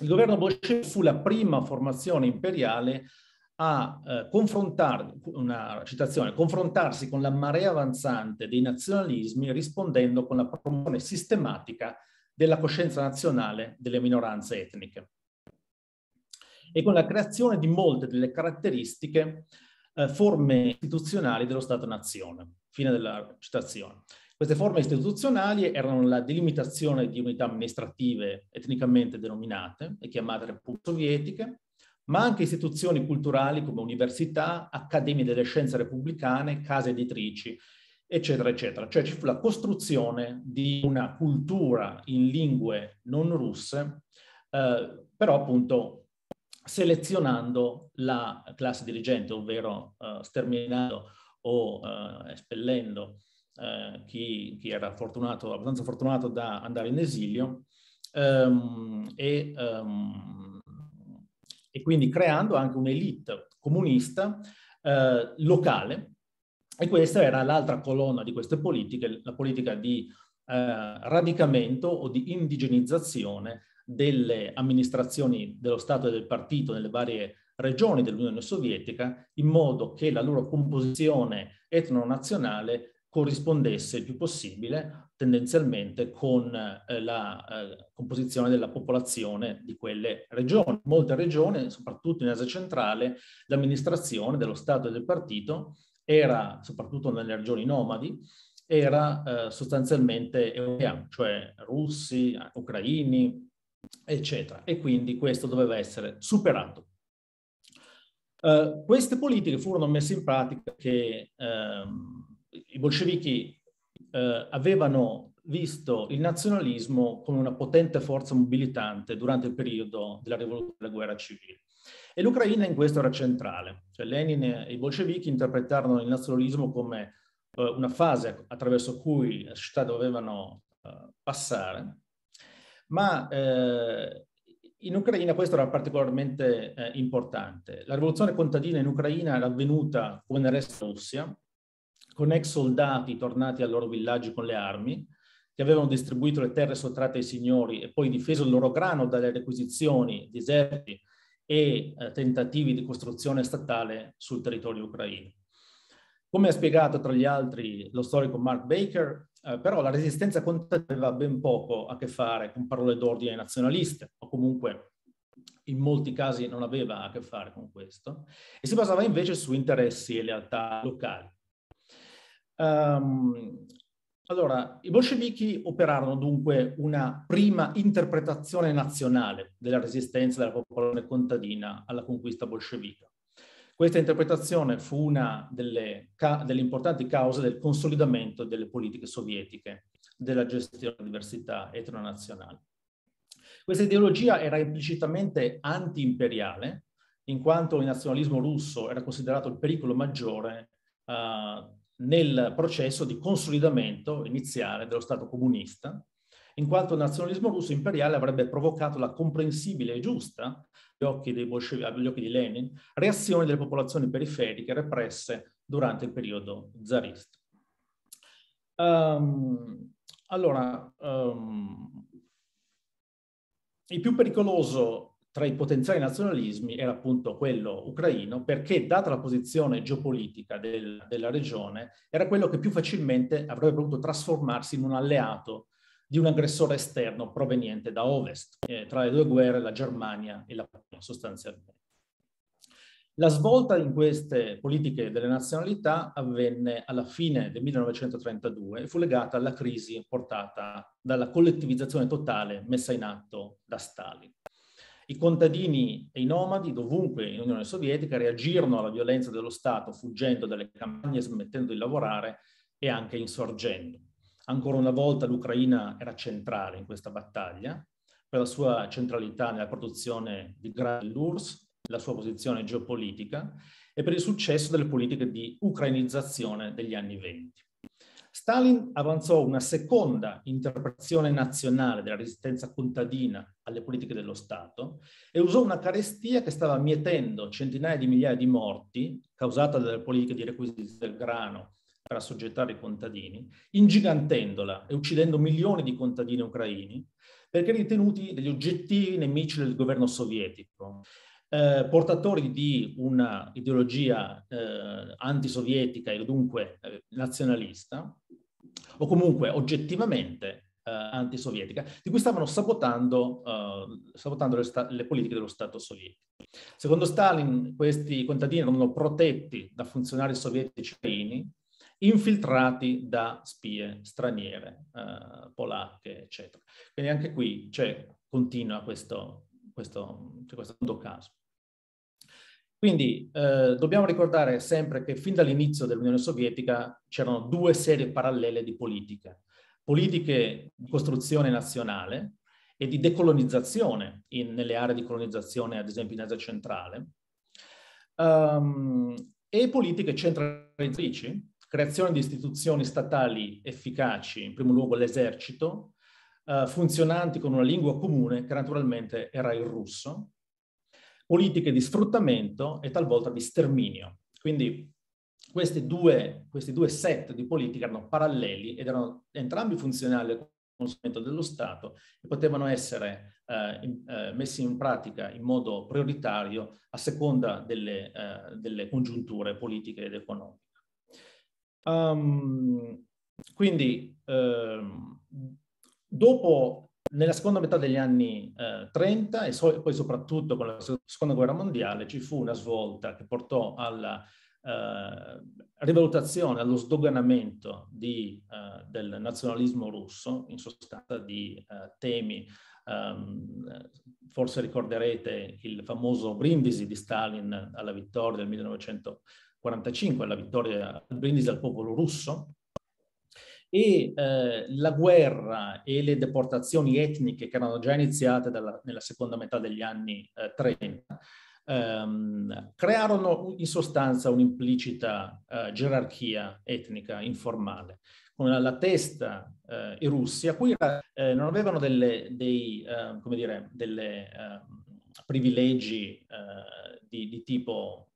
Speaker 5: Il governo Bolscevico fu la prima formazione imperiale a eh, confrontare, una citazione, confrontarsi con la marea avanzante dei nazionalismi rispondendo con la promozione sistematica della coscienza nazionale delle minoranze etniche e con la creazione di molte delle caratteristiche eh, forme istituzionali dello Stato-nazione. Fine della citazione. Queste forme istituzionali erano la delimitazione di unità amministrative etnicamente denominate e chiamate repubbliche sovietiche, ma anche istituzioni culturali come università, accademie delle scienze repubblicane, case editrici, eccetera, eccetera. Cioè ci fu la costruzione di una cultura in lingue non russe, eh, però appunto selezionando la classe dirigente, ovvero eh, sterminando o eh, espellendo eh, chi, chi, era fortunato, abbastanza fortunato da andare in esilio ehm, e, ehm, e, quindi creando anche un'elite comunista eh, locale e questa era l'altra colonna di queste politiche, la politica di eh, radicamento o di indigenizzazione delle amministrazioni dello Stato e del partito nelle varie regioni dell'Unione Sovietica in modo che la loro composizione etnonazionale corrispondesse il più possibile tendenzialmente con eh, la eh, composizione della popolazione di quelle regioni. Molte regioni, soprattutto in Asia centrale, l'amministrazione dello Stato e del partito era, soprattutto nelle regioni nomadi, era eh, sostanzialmente europea, cioè russi, ucraini, eccetera. E quindi questo doveva essere superato. Eh, queste politiche furono messe in pratica che ehm, i bolscevichi eh, avevano visto il nazionalismo come una potente forza mobilitante durante il periodo della, rivol- della guerra civile. E l'Ucraina in questo era centrale. Cioè Lenin e i bolscevichi interpretarono il nazionalismo come eh, una fase attraverso cui le società dovevano eh, passare, ma eh, in Ucraina questo era particolarmente eh, importante. La rivoluzione contadina in Ucraina era avvenuta come nel resto della Russia, con ex soldati tornati al loro villaggio con le armi, che avevano distribuito le terre sottratte ai signori e poi difeso il loro grano dalle requisizioni, deserti e eh, tentativi di costruzione statale sul territorio ucraino. Come ha spiegato tra gli altri lo storico Mark Baker, eh, però la resistenza contadina aveva ben poco a che fare con parole d'ordine nazionaliste o comunque in molti casi non aveva a che fare con questo e si basava invece su interessi e lealtà locali Um, allora, i bolscevichi operarono dunque una prima interpretazione nazionale della resistenza della popolazione contadina alla conquista bolscevica. Questa interpretazione fu una delle, ca- delle importanti cause del consolidamento delle politiche sovietiche della gestione della diversità etnonazionale. Questa ideologia era implicitamente anti-imperiale, in quanto il nazionalismo russo era considerato il pericolo maggiore uh, nel processo di consolidamento iniziale dello Stato comunista, in quanto il nazionalismo russo imperiale avrebbe provocato la comprensibile e giusta, agli occhi, agli occhi di Lenin, reazione delle popolazioni periferiche represse durante il periodo zarista. Um, allora, um, il più pericoloso tra i potenziali nazionalismi era appunto quello ucraino, perché data la posizione geopolitica del, della regione, era quello che più facilmente avrebbe potuto trasformarsi in un alleato di un aggressore esterno proveniente da ovest, eh, tra le due guerre la Germania e la Polonia sostanzialmente. La svolta in queste politiche delle nazionalità avvenne alla fine del 1932 e fu legata alla crisi portata dalla collettivizzazione totale messa in atto da Stalin. I contadini e i nomadi dovunque in Unione Sovietica reagirono alla violenza dello Stato fuggendo dalle campagne, smettendo di lavorare e anche insorgendo. Ancora una volta l'Ucraina era centrale in questa battaglia per la sua centralità nella produzione di grano dell'URSS, la sua posizione geopolitica e per il successo delle politiche di ucrainizzazione degli anni venti. Stalin avanzò una seconda interpretazione nazionale della resistenza contadina alle politiche dello Stato e usò una carestia che stava mietendo centinaia di migliaia di morti, causata dalle politiche di requisiti del grano per assoggettare i contadini, ingigantendola e uccidendo milioni di contadini ucraini, perché ritenuti degli oggettivi nemici del governo sovietico. Eh, portatori di una ideologia eh, antisovietica e dunque eh, nazionalista, o comunque oggettivamente eh, antisovietica, di cui stavano sabotando, eh, sabotando le, sta- le, politiche dello Stato sovietico. Secondo Stalin, questi contadini erano protetti da funzionari sovietici carini, infiltrati da spie straniere, eh, polacche, eccetera. Quindi anche qui c'è, continua questo, questo, c'è questo caso. Quindi eh, dobbiamo ricordare sempre che fin dall'inizio dell'Unione Sovietica c'erano due serie parallele di politiche, politiche di costruzione nazionale e di decolonizzazione in, nelle aree di colonizzazione, ad esempio in Asia centrale, um, e politiche centralizzatrici, creazione di istituzioni statali efficaci, in primo luogo l'esercito, uh, funzionanti con una lingua comune che naturalmente era il russo, politiche di sfruttamento e talvolta di sterminio. Quindi questi due, questi due set di politiche erano paralleli ed erano entrambi funzionali al consumato dello Stato e potevano essere eh, in, eh, messi in pratica in modo prioritario a seconda delle, eh, delle congiunture politiche ed economiche. Um, quindi, ehm, dopo nella seconda metà degli anni eh, 30 e so- poi soprattutto con la seconda guerra mondiale ci fu una svolta che portò alla eh, rivalutazione, allo sdoganamento di, eh, del nazionalismo russo, in sostanza di eh, temi. Um, forse ricorderete il famoso Brindisi di Stalin alla vittoria del 1945, alla vittoria Brindisi al popolo russo, e eh, la guerra e le deportazioni etniche che erano già iniziate dalla, nella seconda metà degli anni eh, 30 ehm, crearono in sostanza un'implicita eh, gerarchia etnica informale con la testa eh, i russi a cui eh, non avevano delle, dei, eh, dire, delle ehm, privilegi di, di, tipo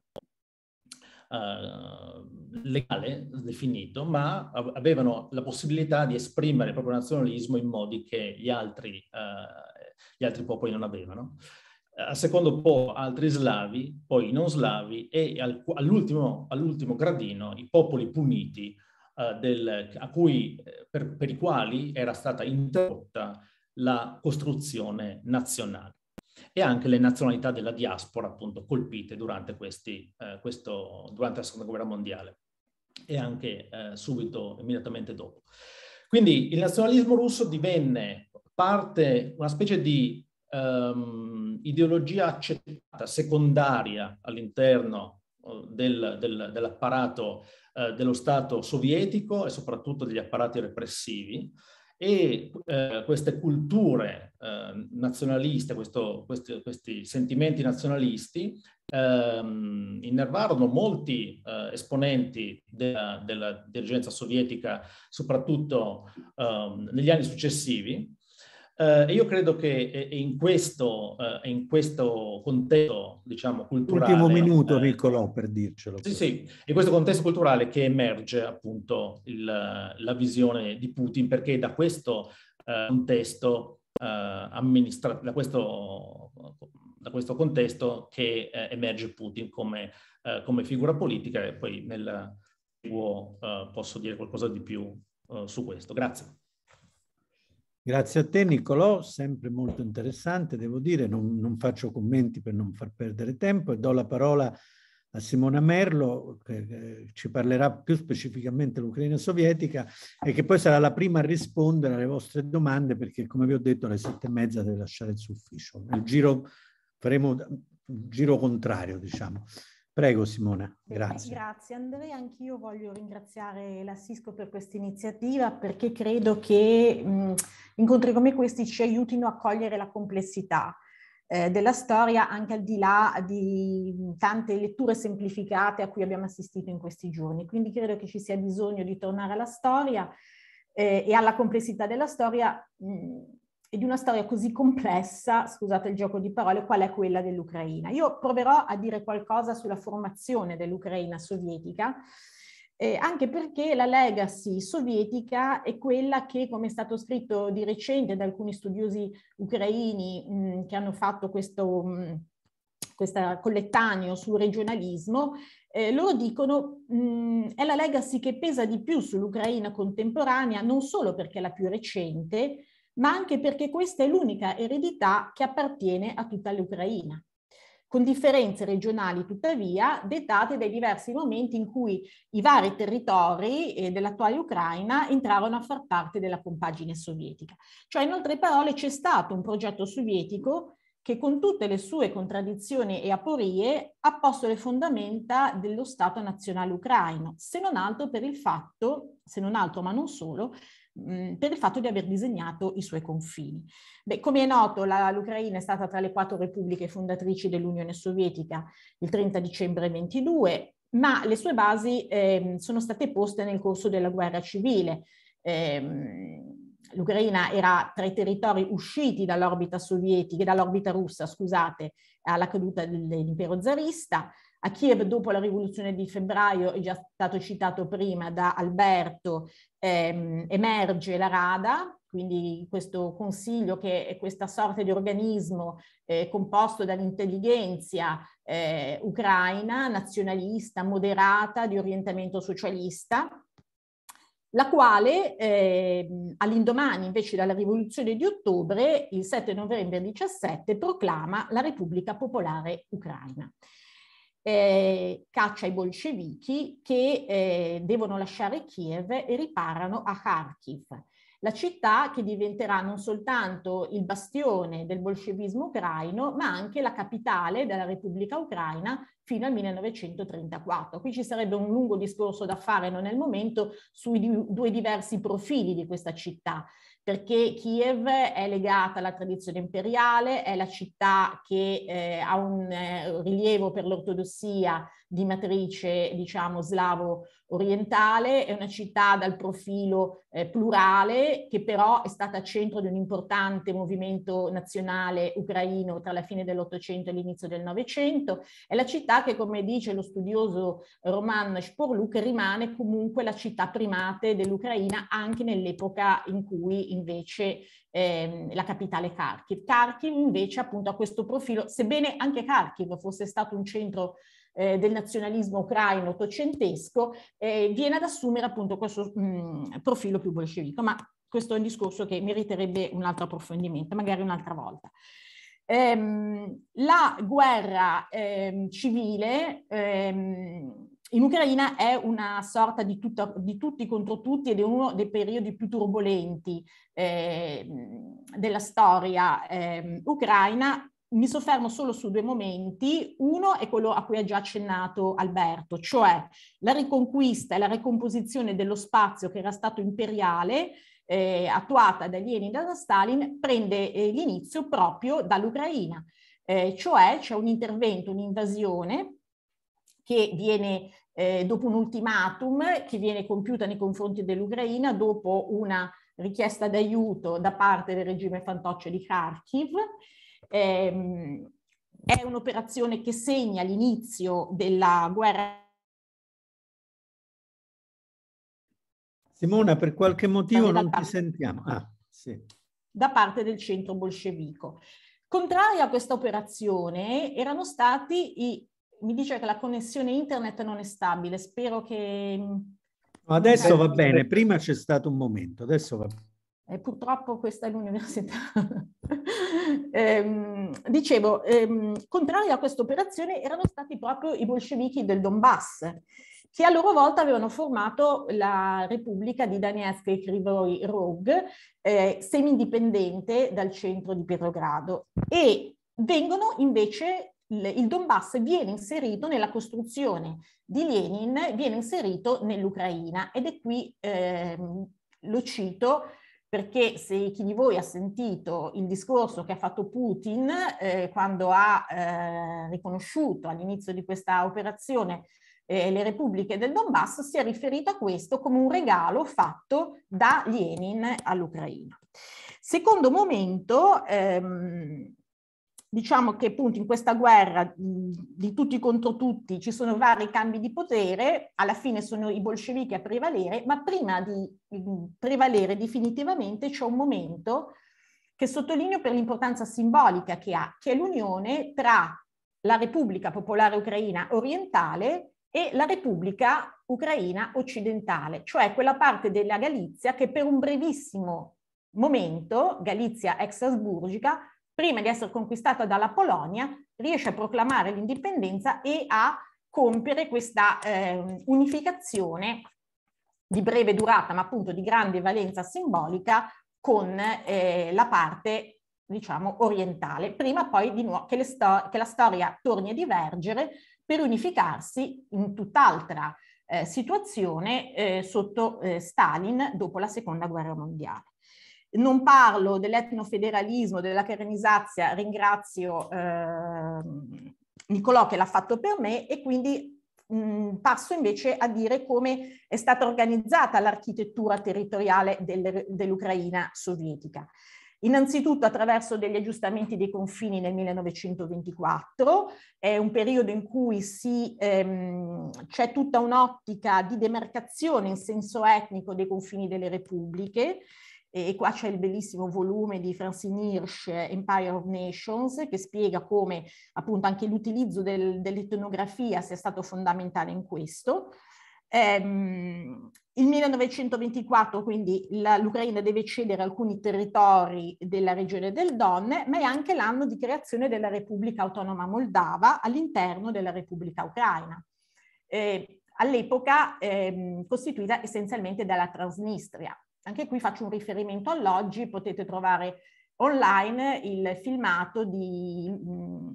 Speaker 5: eh, legale definito, ma avevano la possibilità di esprimere il proprio nazionalismo in modi che gli altri, eh, gli altri popoli non avevano. A secondo po' altri slavi, poi i non slavi e al, all'ultimo, all'ultimo, gradino i popoli puniti eh, del, cui, eh, per, per i quali era stata interrotta la costruzione nazionale e anche le nazionalità della diaspora appunto colpite durante, questi, eh, questo, durante la seconda guerra mondiale e anche eh, subito, immediatamente dopo. Quindi il nazionalismo russo divenne parte, una specie di ehm, ideologia accettata, secondaria all'interno eh, del, del, dell'apparato eh, dello Stato sovietico e soprattutto degli apparati repressivi, e eh, queste culture eh, nazionaliste, questo, questi, questi, sentimenti nazionalisti ehm, innervarono molti eh, esponenti della, della, dirigenza sovietica, soprattutto ehm, negli anni successivi, eh, io credo che eh, in questo, eh, in questo contesto, diciamo, culturale... L'ultimo minuto,
Speaker 1: eh, per dircelo. Sì,
Speaker 5: sì, in questo contesto culturale che emerge appunto il, la visione di Putin, perché da questo eh, contesto eh, amministrativo, da questo da questo contesto che eh, emerge Putin come, eh, come, figura politica e poi nel seguo eh, posso dire qualcosa di più eh, su questo. Grazie.
Speaker 1: Grazie a te Nicolò, sempre molto interessante, devo dire, non, non, faccio commenti per non far perdere tempo e do la parola a Simona Merlo che ci parlerà più specificamente dell'Ucraina sovietica e che poi sarà la prima a rispondere alle vostre domande perché come vi ho detto alle sette e mezza deve lasciare il suo ufficio. Nel giro, faremo un giro contrario diciamo. Prego Simone, grazie.
Speaker 6: Grazie Andrea, anch'io voglio ringraziare la Cisco per questa iniziativa perché credo che mh, incontri come questi ci aiutino a cogliere la complessità eh, della storia anche al di là di tante letture semplificate a cui abbiamo assistito in questi giorni. Quindi credo che ci sia bisogno di tornare alla storia eh, e alla complessità della storia. Mh, e di una storia così complessa, scusate il gioco di parole, qual è quella dell'Ucraina. Io proverò a dire qualcosa sulla formazione dell'Ucraina sovietica, eh, anche perché la legacy sovietica è quella che, come è stato scritto di recente da alcuni studiosi ucraini mh, mm, che hanno fatto questo... Mh, mm, questa collettaneo sul regionalismo, eh, loro dicono mh, mm, è la legacy che pesa di più sull'Ucraina contemporanea, non solo perché è la più recente, ma anche perché questa è l'unica eredità che appartiene a tutta l'Ucraina con differenze regionali tuttavia dettate dai diversi momenti in cui i vari territori eh, dell'attuale Ucraina entrarono a far parte della compagine sovietica. Cioè, in altre parole, c'è stato un progetto sovietico che con tutte le sue contraddizioni e aporie ha posto le fondamenta dello Stato nazionale ucraino, se non altro per il fatto, se non altro ma non solo, per il fatto di aver disegnato i suoi confini. Beh, come è noto, la, l'Ucraina è stata tra le quattro repubbliche fondatrici dell'Unione Sovietica il 30 dicembre 22, ma le sue basi eh, sono state poste nel corso della guerra civile. Eh, l'Ucraina era tra i territori usciti dall'orbita sovietica, dall'orbita russa, scusate, alla caduta dell'impero zarista a Kiev dopo la rivoluzione di febbraio, è già stato citato prima da Alberto, ehm, emerge la Rada, quindi questo consiglio che è questa sorta di organismo eh, composto dall'intelligenza eh, ucraina, nazionalista, moderata, di orientamento socialista, la quale eh, all'indomani invece dalla rivoluzione di ottobre, il 7 novembre 17, proclama la Repubblica Popolare Ucraina eh, caccia i bolscevichi che eh, devono lasciare Kiev e riparano a Kharkiv, la città che diventerà non soltanto il bastione del bolscevismo ucraino, ma anche la capitale della Repubblica Ucraina fino al 1934. Qui ci sarebbe un lungo discorso da fare, non è il momento, sui due diversi profili di questa città perché Kiev è legata alla tradizione imperiale, è la città che eh, ha un eh, rilievo per l'ortodossia di matrice, diciamo, slavo orientale, è una città dal profilo eh, plurale che però è stata centro di un importante movimento nazionale ucraino tra la fine dell'Ottocento e l'inizio del Novecento, è la città che come dice lo studioso Roman Sporluk rimane comunque la città primate dell'Ucraina anche nell'epoca in cui invece ehm, la capitale Kharkiv. Kharkiv invece appunto ha questo profilo, sebbene anche Kharkiv fosse stato un centro eh, del nazionalismo ucraino ottocentesco, eh, viene ad assumere appunto questo mh, profilo più bolscevico, ma questo è un discorso che meriterebbe un altro approfondimento, magari un'altra volta. Ehm, la guerra ehm, civile ehm, in Ucraina è una sorta di, tutta, di, tutti contro tutti ed è uno dei periodi più turbolenti eh, della storia eh, ucraina mi soffermo solo su due momenti. Uno è quello a cui ha già accennato Alberto, cioè la riconquista e la ricomposizione dello spazio che era stato imperiale, eh, attuata da Lenin e da Stalin, prende eh, l'inizio proprio dall'Ucraina. Eh, cioè c'è un intervento, un'invasione che viene eh, dopo un ultimatum che viene compiuta nei confronti dell'Ucraina dopo una richiesta d'aiuto da parte del regime fantoccio di Kharkiv ehm, è un'operazione che segna l'inizio della guerra.
Speaker 1: Simona, per qualche motivo non ti sentiamo. Ah, sì.
Speaker 6: Da parte del centro bolscevico. Contrari a questa operazione erano stati i... Mi dice che la connessione internet non è stabile, spero che... Mm,
Speaker 1: adesso va bene, prima c'è stato un momento, adesso va bene.
Speaker 6: Eh, purtroppo questa è l'università. eh, dicevo, ehm, contrari a questa operazione erano stati proprio i bolscevichi del Donbass, che a loro volta avevano formato la Repubblica di Donetsk e Krivoi Rog, eh, semi-indipendente dal centro di Petrogrado. E vengono invece il Donbass viene inserito nella costruzione di Lenin, viene inserito nell'Ucraina ed è qui, ehm, lo cito, perché se chi di voi ha sentito il discorso che ha fatto Putin eh, quando ha eh, riconosciuto all'inizio di questa operazione eh, le repubbliche del Donbass, si è riferito a questo come un regalo fatto da Lenin all'Ucraina. Secondo momento, ehm, diciamo che appunto in questa guerra di tutti contro tutti ci sono vari cambi di potere, alla fine sono i bolscevichi a prevalere, ma prima di prevalere definitivamente c'è un momento che sottolineo per l'importanza simbolica che ha, che è l'unione tra la Repubblica Popolare Ucraina orientale e la Repubblica Ucraina occidentale, cioè quella parte della Galizia che per un brevissimo momento, Galizia ex asburgica, prima di essere conquistata dalla Polonia, riesce a proclamare l'indipendenza e a compiere questa eh, unificazione di breve durata, ma appunto di grande valenza simbolica con eh, la parte diciamo orientale, prima poi di nuovo che, che la storia torni a divergere per unificarsi in tutt'altra eh, situazione eh, sotto eh, Stalin dopo la seconda guerra mondiale. Non parlo dell'etnofederalismo, della carenizazia, ringrazio eh, Nicolò che l'ha fatto per me e quindi mh, passo invece a dire come è stata organizzata l'architettura territoriale del, dell'Ucraina sovietica. Innanzitutto attraverso degli aggiustamenti dei confini nel 1924, è un periodo in cui si, ehm, c'è tutta un'ottica di demarcazione in senso etnico dei confini delle repubbliche, e qua c'è il bellissimo volume di Francine Hirsch, Empire of Nations, che spiega come appunto anche l'utilizzo del, dell'etnografia sia stato fondamentale in questo. Ehm, il 1924 quindi la, l'Ucraina deve cedere alcuni territori della regione del Don, ma è anche l'anno di creazione della Repubblica Autonoma Moldava all'interno della Repubblica Ucraina. Ehm, all'epoca ehm, costituita essenzialmente dalla Transnistria, anche qui faccio un riferimento all'oggi, potete trovare online il filmato di mm,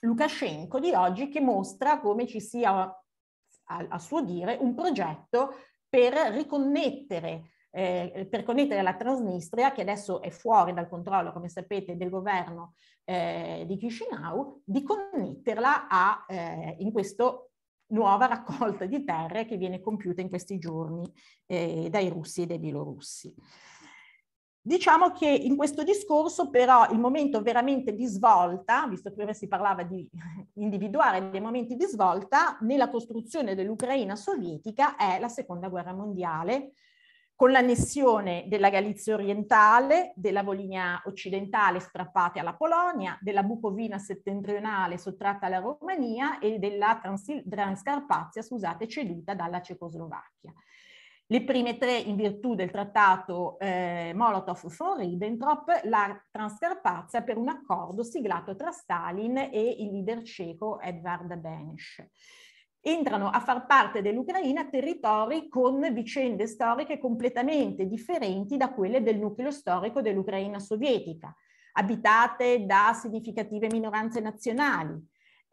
Speaker 6: Lukashenko di oggi che mostra come ci sia, a, a suo dire, un progetto per riconnettere eh, per connettere la Transnistria, che adesso è fuori dal controllo, come sapete, del governo eh, di Chisinau, di connetterla a, eh, in questo nuova raccolta di terre che viene compiuta in questi giorni eh, dai russi e dai bielorussi. Diciamo che in questo discorso però il momento veramente di svolta, visto che prima si parlava di individuare dei momenti di svolta, nella costruzione dell'Ucraina sovietica è la seconda guerra mondiale, con l'annessione della Galizia orientale, della Volinia occidentale strappate alla Polonia, della Bucovina settentrionale sottratta alla Romania e della Transcarpazia, scusate, ceduta dalla Cecoslovacchia. Le prime tre in virtù del trattato eh, Molotov-Von Ribbentrop, la Transcarpazia per un accordo siglato tra Stalin e il leader ceco Edvard Beneš entrano a far parte dell'Ucraina territori con vicende storiche completamente differenti da quelle del nucleo storico dell'Ucraina sovietica, abitate da significative minoranze nazionali,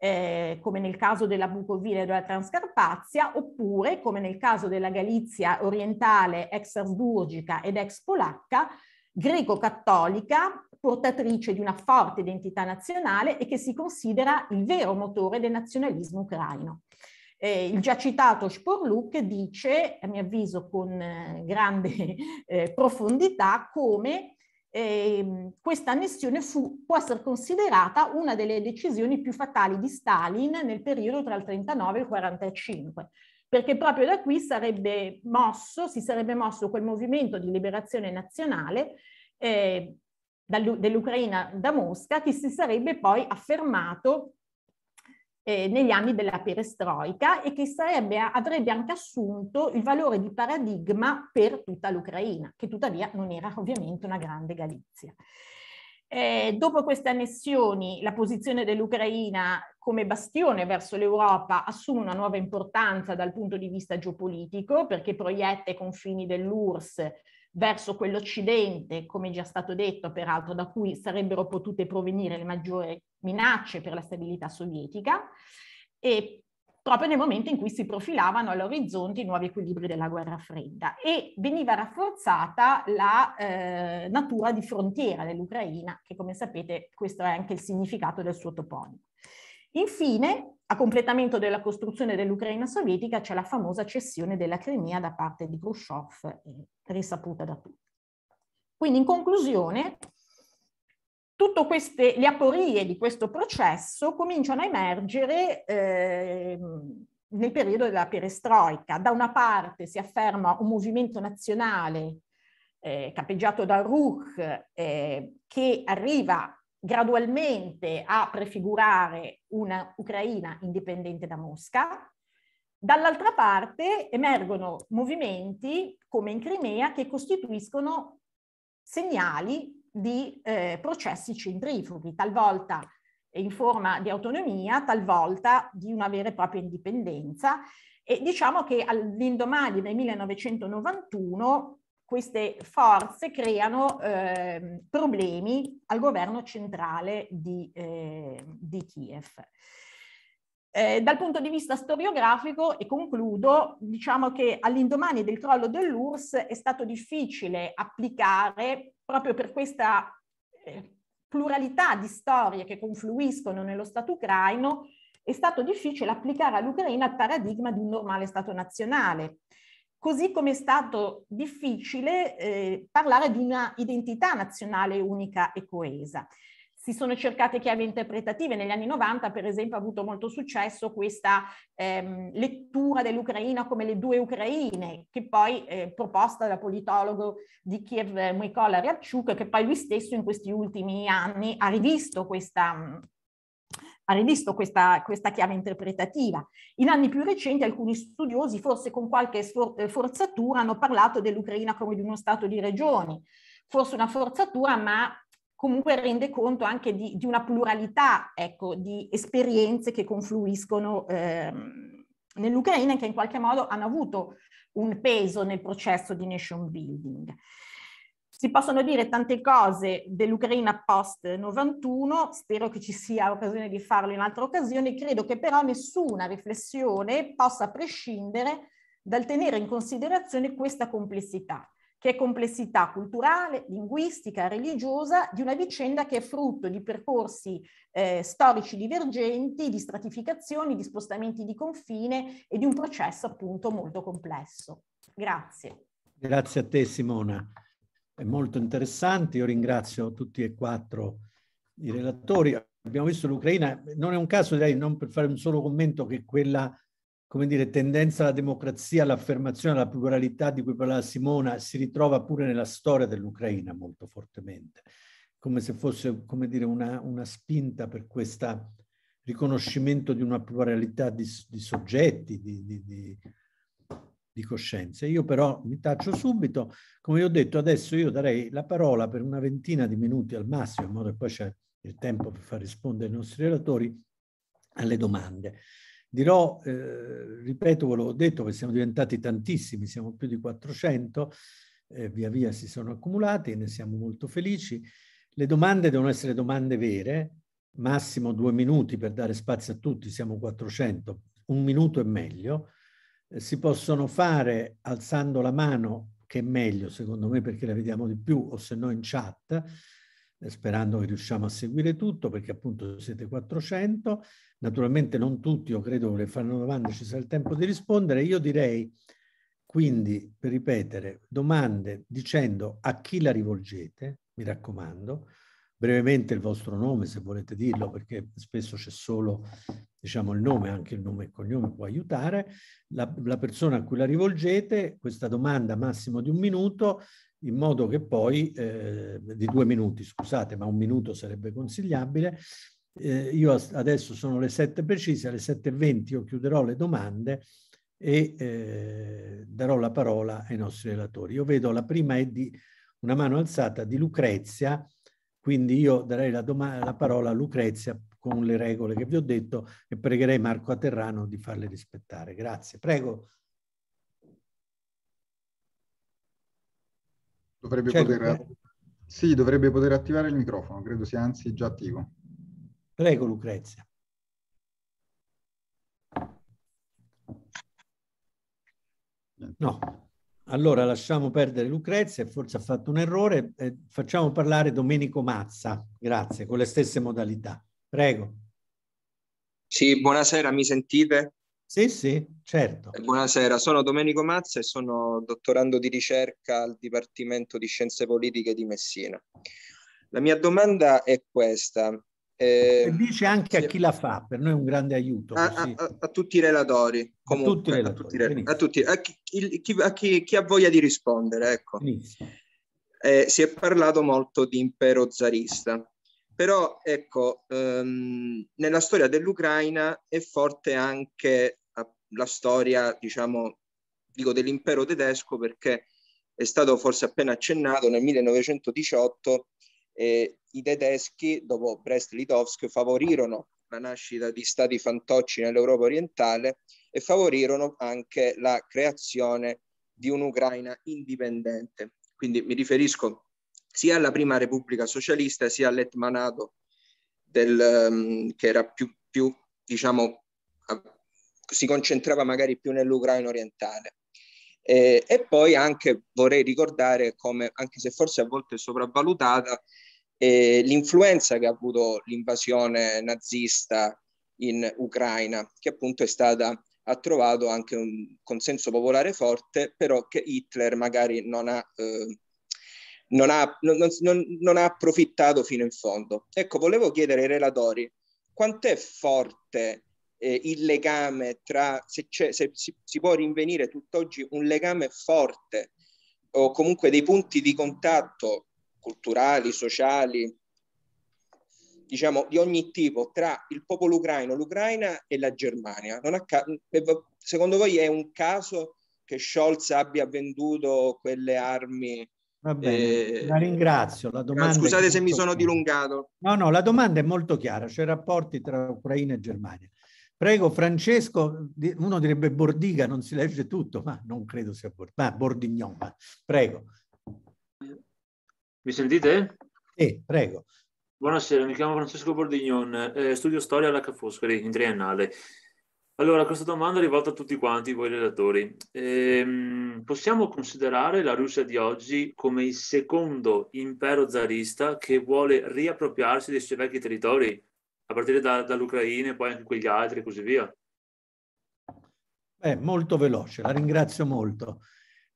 Speaker 6: eh, come nel caso della Bucovina e della Transcarpazia, oppure come nel caso della Galizia orientale ex asburgica ed ex polacca, greco-cattolica, portatrice di una forte identità nazionale e che si considera il vero motore del nazionalismo ucraino. Eh, il già citato Sporluc dice, a mio avviso con eh, grande eh, profondità, come eh, questa annessione fu, può essere considerata una delle decisioni più fatali di Stalin nel periodo tra il 39 e il 45 perché proprio da qui sarebbe mosso, si sarebbe mosso quel movimento di liberazione nazionale eh, dell'Ucraina da Mosca che si sarebbe poi affermato eh, negli anni della perestroica e che sarebbe, avrebbe anche assunto il valore di paradigma per tutta l'Ucraina, che tuttavia non era ovviamente una grande Galizia. Eh, dopo queste annessioni, la posizione dell'Ucraina come bastione verso l'Europa assume una nuova importanza dal punto di vista geopolitico, perché proietta i confini dell'URSS verso quell'Occidente, come già stato detto peraltro, da cui sarebbero potute provenire le maggiori minacce per la stabilità sovietica, e proprio nel momento in cui si profilavano all'orizzonte i nuovi equilibri della guerra fredda e veniva rafforzata la eh, natura di frontiera dell'Ucraina, che come sapete questo è anche il significato del suo toponimo. Infine, a completamento della costruzione dell'Ucraina sovietica c'è la famosa cessione della Crimea da parte di Khrushchev, eh, risaputa da tutti. Quindi in conclusione, tutte queste, le aporie di questo processo cominciano a emergere eh, nel periodo della perestroica. Da una parte si afferma un movimento nazionale eh, capeggiato da Ruch eh, che arriva gradualmente a prefigurare un'Ucraina indipendente da Mosca. Dall'altra parte emergono movimenti come in Crimea che costituiscono segnali di eh, processi centrifughi, talvolta in forma di autonomia, talvolta di una vera e propria indipendenza. E diciamo che all'indomani del 1991 queste forze creano eh, problemi al governo centrale di, eh, di Kiev. Eh, dal punto di vista storiografico, e concludo, diciamo che all'indomani del crollo dell'URSS è stato difficile applicare, proprio per questa eh, pluralità di storie che confluiscono nello Stato ucraino, è stato difficile applicare all'Ucraina il paradigma di un normale Stato nazionale Così come è stato difficile eh, parlare di una identità nazionale unica e coesa. Si sono cercate chiavi interpretative. Negli anni 90, per esempio, ha avuto molto successo questa ehm, lettura dell'Ucraina come le due Ucraine, che poi eh, proposta dal politologo di Kiev eh, Mykola Ryabchuk, che poi lui stesso in questi ultimi anni ha rivisto questa, ha rivisto questa, questa chiave interpretativa. In anni più recenti alcuni studiosi, forse con qualche sfor- forzatura, hanno parlato dell'Ucraina come di uno stato di regioni. Forse una forzatura, ma comunque rende conto anche di, di una pluralità ecco, di esperienze che confluiscono eh, nell'Ucraina e che in qualche modo hanno avuto un peso nel processo di nation building. Si possono dire tante cose dell'Ucraina post 91, spero che ci sia occasione di farlo in altre occasione, credo che però nessuna riflessione possa prescindere dal tenere in considerazione questa complessità, che è complessità culturale, linguistica, religiosa, di una vicenda che è frutto di percorsi eh, storici divergenti, di stratificazioni, di spostamenti di confine e di un processo appunto molto complesso. Grazie.
Speaker 1: Grazie a te Simona molto interessante. Io ringrazio tutti e quattro i relatori. Abbiamo visto l'Ucraina, non è un caso direi, non per fare un solo commento, che quella come dire, tendenza alla democrazia, all'affermazione, alla pluralità di cui parlava Simona, si ritrova pure nella storia dell'Ucraina molto fortemente, come se fosse come dire, una, una spinta per questo riconoscimento di una pluralità di, di soggetti, di, di, di di coscienza. Io però mi taccio subito, come ho detto adesso io darei la parola per una ventina di minuti al massimo, in modo che poi c'è il tempo per far rispondere i nostri relatori alle domande. Dirò, eh, ripeto, ve l'ho detto, che siamo diventati tantissimi, siamo più di 400, eh, via via si sono accumulati e ne siamo molto felici. Le domande devono essere domande vere, massimo due minuti per dare spazio a tutti, siamo 400, un minuto è meglio. Eh, si possono fare alzando la mano, che è meglio secondo me perché la vediamo di più, o se no in chat, eh, sperando che riusciamo a seguire tutto perché appunto siete 400. Naturalmente non tutti, io credo, che faranno domande, ci sarà il tempo di rispondere. Io direi quindi, per ripetere, domande dicendo a chi la rivolgete, mi raccomando, brevemente il vostro nome, se volete dirlo, perché spesso c'è solo diciamo, il nome, anche il nome e il cognome può aiutare, la, la, persona a cui la rivolgete, questa domanda massimo di un minuto, in modo che poi, eh, di due minuti scusate, ma un minuto sarebbe consigliabile, eh, io adesso sono le sette precise, alle sette e venti io chiuderò le domande e eh, darò la parola ai nostri relatori. Io vedo la prima è di una mano alzata di Lucrezia, quindi io darei la, la parola a Lucrezia con le regole che vi ho detto e pregherei Marco Aterrano
Speaker 7: di farle rispettare. Grazie. Prego. Dovrebbe poter... Sì, dovrebbe poter attivare il microfono, credo sia anzi già attivo. Prego Lucrezia.
Speaker 1: No. Allora lasciamo perdere Lucrezia, forse ha fatto un errore, eh, facciamo parlare Domenico Mazza, grazie, con le stesse modalità. Prego.
Speaker 8: Sì, buonasera, mi sentite?
Speaker 1: Sì, sì, certo.
Speaker 8: Eh, buonasera, sono Domenico Mazza e sono dottorando di ricerca al Dipartimento di Scienze Politiche di Messina. La mia domanda è questa. Eh, e
Speaker 1: dice ah, anche sì. a chi la fa, per noi è un grande aiuto. A, a, a, a tutti
Speaker 8: i relatori, comunque, tutti relatori, a tutti, a, chi, chi, chi, chi, ha voglia di rispondere, ecco. Eh, si è parlato molto di impero zarista, però ecco, ehm, nella storia dell'Ucraina è forte anche la storia, diciamo, dico dell'impero tedesco perché è stato forse appena accennato nel 1918 eh, i tedeschi, dopo Brest-Litovsk, favorirono la nascita di stati fantocci nell'Europa orientale e favorirono anche la creazione di un'Ucraina indipendente. Quindi mi riferisco sia alla prima Repubblica Socialista sia all'Etmanato del, ehm, che era più, più diciamo, si concentrava magari più nell'Ucraina orientale. Eh, e poi anche vorrei ricordare come, anche se forse a volte è sopravvalutata, eh, l'influenza che ha avuto l'invasione nazista in Ucraina, che appunto è stata ha trovato anche un consenso popolare forte, però che Hitler magari non ha, eh, non, ha, non, non ha, approfittato fino in fondo. Ecco, volevo chiedere ai relatori quanto è forte eh, il legame tra, se, c'è, se si, si, può rinvenire tutt'oggi un legame forte o comunque dei punti di contatto culturali, sociali, diciamo di ogni tipo tra il popolo ucraino, l'Ucraina e la Germania. Ca- secondo voi è un caso che Scholz abbia venduto quelle armi? Va bene, eh,
Speaker 1: la ringrazio. La domanda scusate se mi sono chiara.
Speaker 8: dilungato.
Speaker 1: No, no, la domanda è molto chiara, cioè i rapporti tra Ucraina e Germania. Prego Francesco, uno direbbe Bordiga, non si legge tutto, ma non credo sia Bordiga, ma Bordignon, prego.
Speaker 7: Mi sentite?
Speaker 1: Sì, prego.
Speaker 7: Buonasera,
Speaker 5: mi chiamo Francesco Bordignon, eh, studio storia alla Ca' Foscari in triennale. Allora, questa domanda è rivolta a tutti quanti voi relatori. Ehm, possiamo considerare la Russia di oggi come il secondo impero zarista che vuole riappropriarsi dei suoi vecchi territori, a partire da, dall'Ucraina e poi anche quegli altri e così via?
Speaker 1: Beh, molto veloce, la ringrazio molto.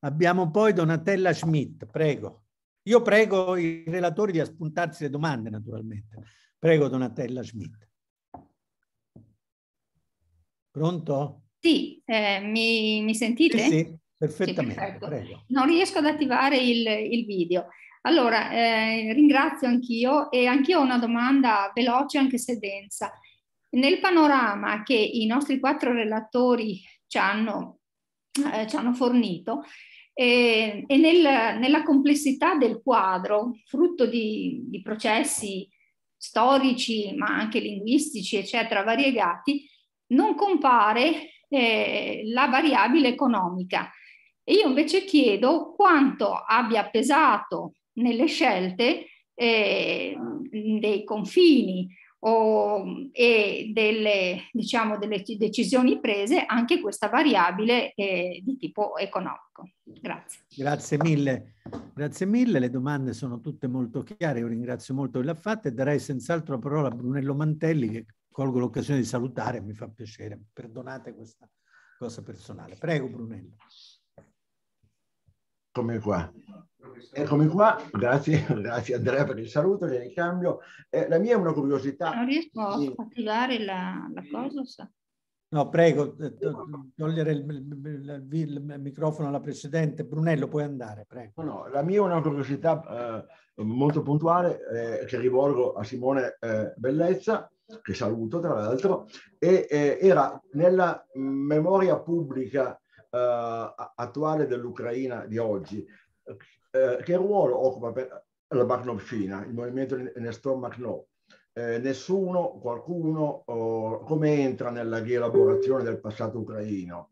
Speaker 1: Abbiamo poi Donatella Schmidt, prego. Io prego i relatori di spuntarsi le domande, naturalmente. Prego Donatella Schmidt. Pronto?
Speaker 6: Sì, eh, mi, mi, sentite? Sì, sì
Speaker 1: perfettamente. Sì,
Speaker 6: non riesco ad attivare il, il video. Allora, eh, ringrazio anch'io e anch'io ho una domanda veloce anche se densa. Nel panorama che i nostri quattro relatori ci hanno, eh, ci hanno fornito, e, eh, e nel, nella complessità del quadro, frutto di, di processi storici, ma anche linguistici, eccetera, variegati, non compare eh, la variabile economica. E io invece chiedo quanto abbia pesato nelle scelte eh, dei confini o, e delle, diciamo, delle decisioni prese, anche questa variabile eh, di tipo economico. Grazie.
Speaker 1: Grazie mille. Grazie mille, le domande sono tutte molto chiare, io ringrazio molto chi l'ha fatta e darei senz'altro la parola a Brunello Mantelli che colgo l'occasione di salutare, mi fa piacere, perdonate questa cosa personale. Prego Brunello. Eccomi qua. Eccomi qua, grazie, grazie Andrea per il saluto, il cambio. Eh, la mia è una curiosità.
Speaker 4: Non
Speaker 6: riesco a sì. la, la cosa. Sa.
Speaker 1: No, prego, eh, togliere il, il, il, il, microfono alla precedente. Brunello, puoi andare, prego.
Speaker 4: No, no la mia è una curiosità eh, molto puntuale eh, che rivolgo a Simone eh, Bellezza, che saluto tra l'altro, e eh, era nella memoria pubblica eh, attuale dell'Ucraina di oggi, eh, che ruolo occupa la Marnovcina, il movimento Nestor Marnov? Eh, nessuno, qualcuno, oh, come entra nella rielaborazione del
Speaker 1: passato ucraino.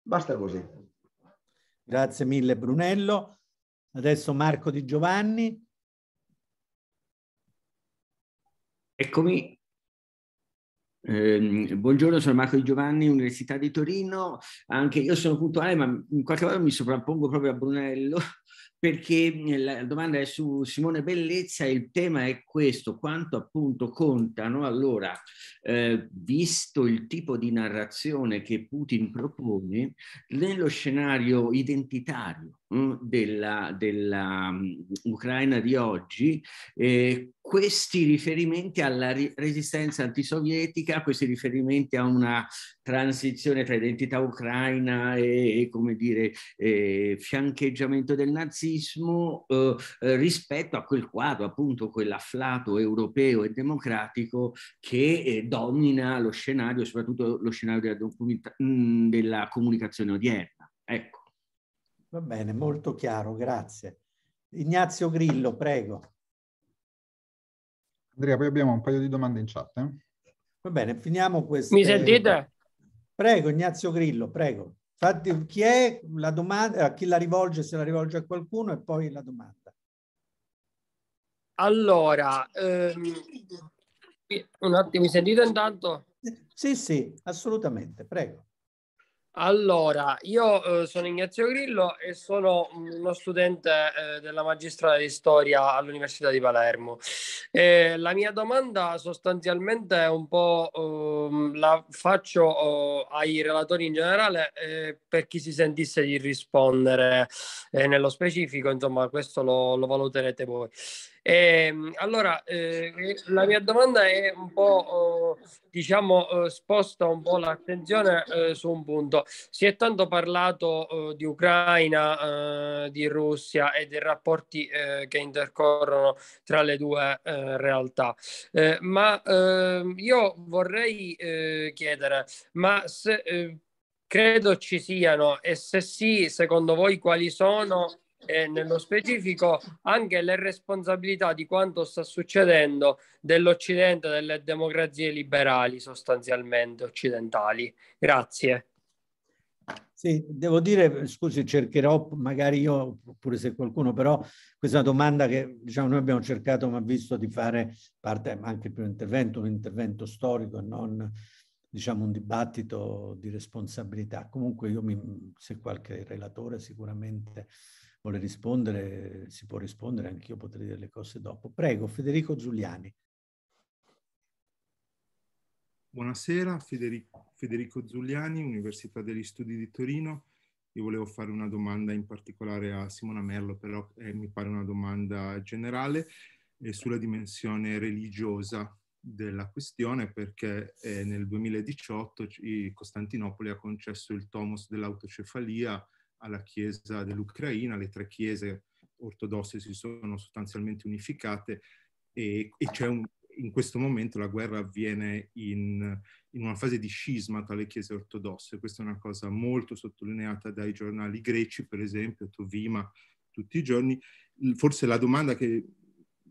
Speaker 1: Basta così. Grazie mille Brunello. Adesso Marco Di Giovanni. Eccomi.
Speaker 8: Eh, buongiorno, sono Marco Di Giovanni, Università
Speaker 1: di Torino. Anche io sono puntuale, ma in qualche modo mi sovrappongo proprio a Brunello perché eh, la domanda è su Simone Bellezza e il tema è questo, quanto appunto contano allora, eh, visto il tipo di narrazione che Putin propone, nello scenario identitario mh, mm, della, della um, Ucraina di oggi, eh, questi riferimenti alla ri- resistenza antisovietica, questi riferimenti a una transizione tra identità ucraina e, e come dire, e fiancheggiamento del nazismo eh, eh rispetto a quel quadro, appunto, quell'afflato europeo e democratico che eh, domina lo scenario, soprattutto lo scenario della, documenta-
Speaker 8: mm, della comunicazione odierna. Ecco.
Speaker 1: Va bene, molto chiaro, grazie. Ignazio Grillo, prego.
Speaker 8: Andrea, poi
Speaker 7: abbiamo un paio di domande in chat. Eh?
Speaker 1: Va bene, finiamo questo. Mi sentite? Prego, Ignazio Grillo, prego. Fatti, chi è la domanda, a eh, chi la rivolge, se la rivolge a qualcuno e poi la domanda.
Speaker 3: Allora, ehm, un attimo, mi sentite intanto? Sì, sì, assolutamente, prego. Allora, io eh, sono Ignazio Grillo e sono uno studente eh, della magistrale di storia all'Università di Palermo. Eh, la mia domanda sostanzialmente è un po' ehm, la faccio eh, ai relatori in generale eh, per chi si sentisse di rispondere eh, nello specifico, insomma questo lo, lo valuterete voi. E, ehm, allora, eh, la mia domanda è un po', eh, diciamo, eh, sposta un po' l'attenzione eh, su un punto. Si è tanto parlato oh, di Ucraina, eh, di Russia e dei rapporti eh, che intercorrono tra le due realtà, ma ehm, io vorrei chiedere, ma se credo ci siano e se sì, secondo voi quali sono e nello specifico anche le responsabilità di quanto sta succedendo dell'Occidente, delle democrazie liberali sostanzialmente occidentali. Grazie.
Speaker 1: Sì, devo dire, scusi, cercherò magari io, oppure se qualcuno, però questa domanda che diciamo, noi abbiamo cercato, ma visto di fare parte anche per un intervento, un intervento storico e non diciamo, un dibattito di responsabilità. Comunque io mi, se qualche relatore sicuramente vuole rispondere, si può rispondere, anch'io potrei dire le cose dopo. Prego, Federico Giuliani.
Speaker 9: Buonasera, Federico, Federico Giuliani, Università degli Studi di Torino. Io volevo fare una domanda in particolare a Simona Merlo, però eh, mi pare una domanda generale eh, sulla dimensione religiosa della questione perché eh, nel 2018 Costantinopoli ha concesso il tomos dell'autocefalia alla Chiesa dell'Ucraina, le tre chiese ortodosse si sono sostanzialmente unificate e, e c'è un, in questo momento la guerra avviene in, in, una fase di scisma tra le chiese ortodosse. Questa è una cosa molto sottolineata dai giornali greci, per esempio, Tovima, tutti i giorni. Forse la domanda che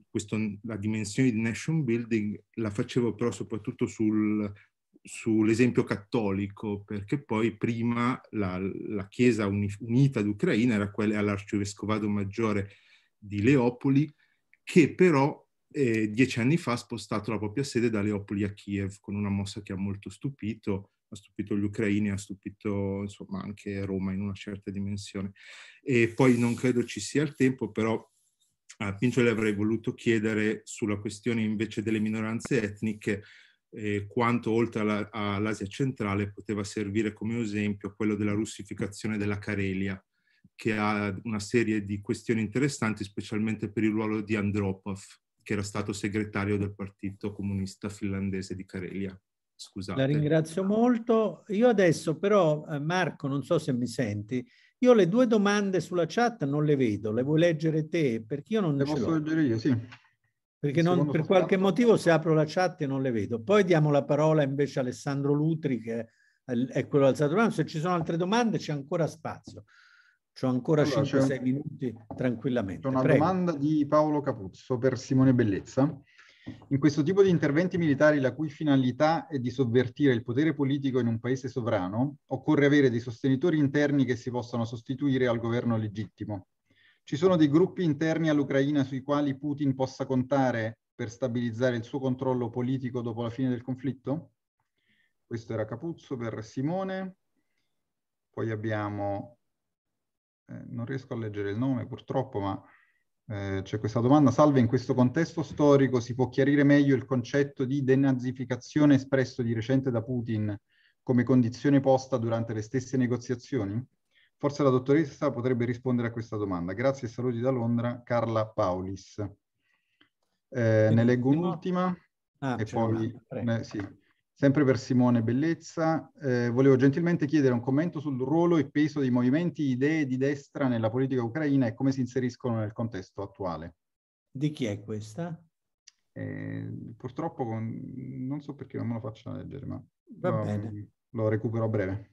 Speaker 9: questo, la dimensione di nation building la facevo però soprattutto sul, sull'esempio cattolico, perché poi prima la, la Chiesa uni, unita d'Ucraina era quella all'arcivescovado maggiore di Leopoli, che però eh, dieci anni fa ha spostato la propria sede da Leopoli a Kiev con una mossa che ha molto stupito, ha stupito gli ucraini, ha stupito insomma anche Roma in una certa dimensione. E poi non credo ci sia il tempo, però a eh, Pincio le avrei voluto chiedere sulla questione invece delle minoranze etniche eh, quanto oltre alla, all'Asia centrale poteva servire come esempio quello della russificazione della Carelia, che ha una serie di questioni interessanti, specialmente per il ruolo di Andropov, che era stato segretario del Partito Comunista Finlandese di Carelia. Scusate. La
Speaker 1: ringrazio molto. Io adesso però, eh, Marco, non so se mi senti, io le due domande sulla chat non le vedo, le vuoi leggere te? Perché io non le, le posso leggere io, sì. Perché non, per qualche motivo se apro la chat e non le vedo. Poi diamo la parola invece a Alessandro Lutri che è quello alzato mano. Se ci sono altre domande c'è ancora spazio. C'ho ancora allora, 5-6 minuti tranquillamente. C'è una Prego. domanda
Speaker 7: di Paolo Capuzzo per Simone Bellezza. In questo tipo di interventi militari la cui finalità è di sovvertire il potere politico in un paese sovrano, occorre avere dei sostenitori interni che si possano sostituire al governo legittimo. Ci sono dei gruppi interni all'Ucraina sui quali Putin possa contare per stabilizzare il suo controllo politico dopo la fine del conflitto? Questo era Capuzzo per Simone. Poi abbiamo, eh, non riesco a leggere il nome purtroppo, ma eh, c'è questa domanda. Salve, in questo contesto storico si può chiarire meglio il concetto di denazificazione espresso di recente da Putin come condizione posta durante le stesse negoziazioni? Forse la dottoressa potrebbe rispondere a questa domanda. Grazie e saluti da Londra, Carla Paulis. Eh, ne leggo un'ultima ah, e poi... Eh, sì. Sempre per Simone Bellezza, eh, volevo gentilmente chiedere un commento sul ruolo e peso dei movimenti idee di destra nella politica ucraina e come si inseriscono nel contesto attuale. Di chi è questa? Eh, purtroppo con... non so perché non me lo faccio leggere, ma Va bene. lo recupero a breve.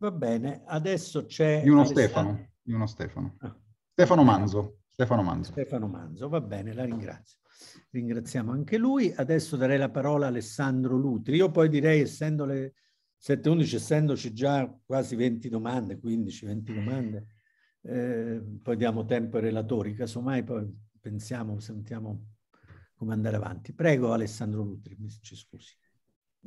Speaker 7: Va bene, adesso c'è... Di uno Alessandro. Stefano, di uno Stefano. Ah. Stefano Manzo.
Speaker 1: Stefano Manzo. Stefano Manzo, va bene, la ringrazio. Ringraziamo anche lui. Adesso darei la parola a Alessandro Lutri. Io poi direi, essendo le 7.11, essendoci già quasi 20 domande, 15-20 domande, eh, poi diamo tempo ai relatori, casomai poi pensiamo, sentiamo come andare avanti. Prego Alessandro Lutri, mi, ci scusi.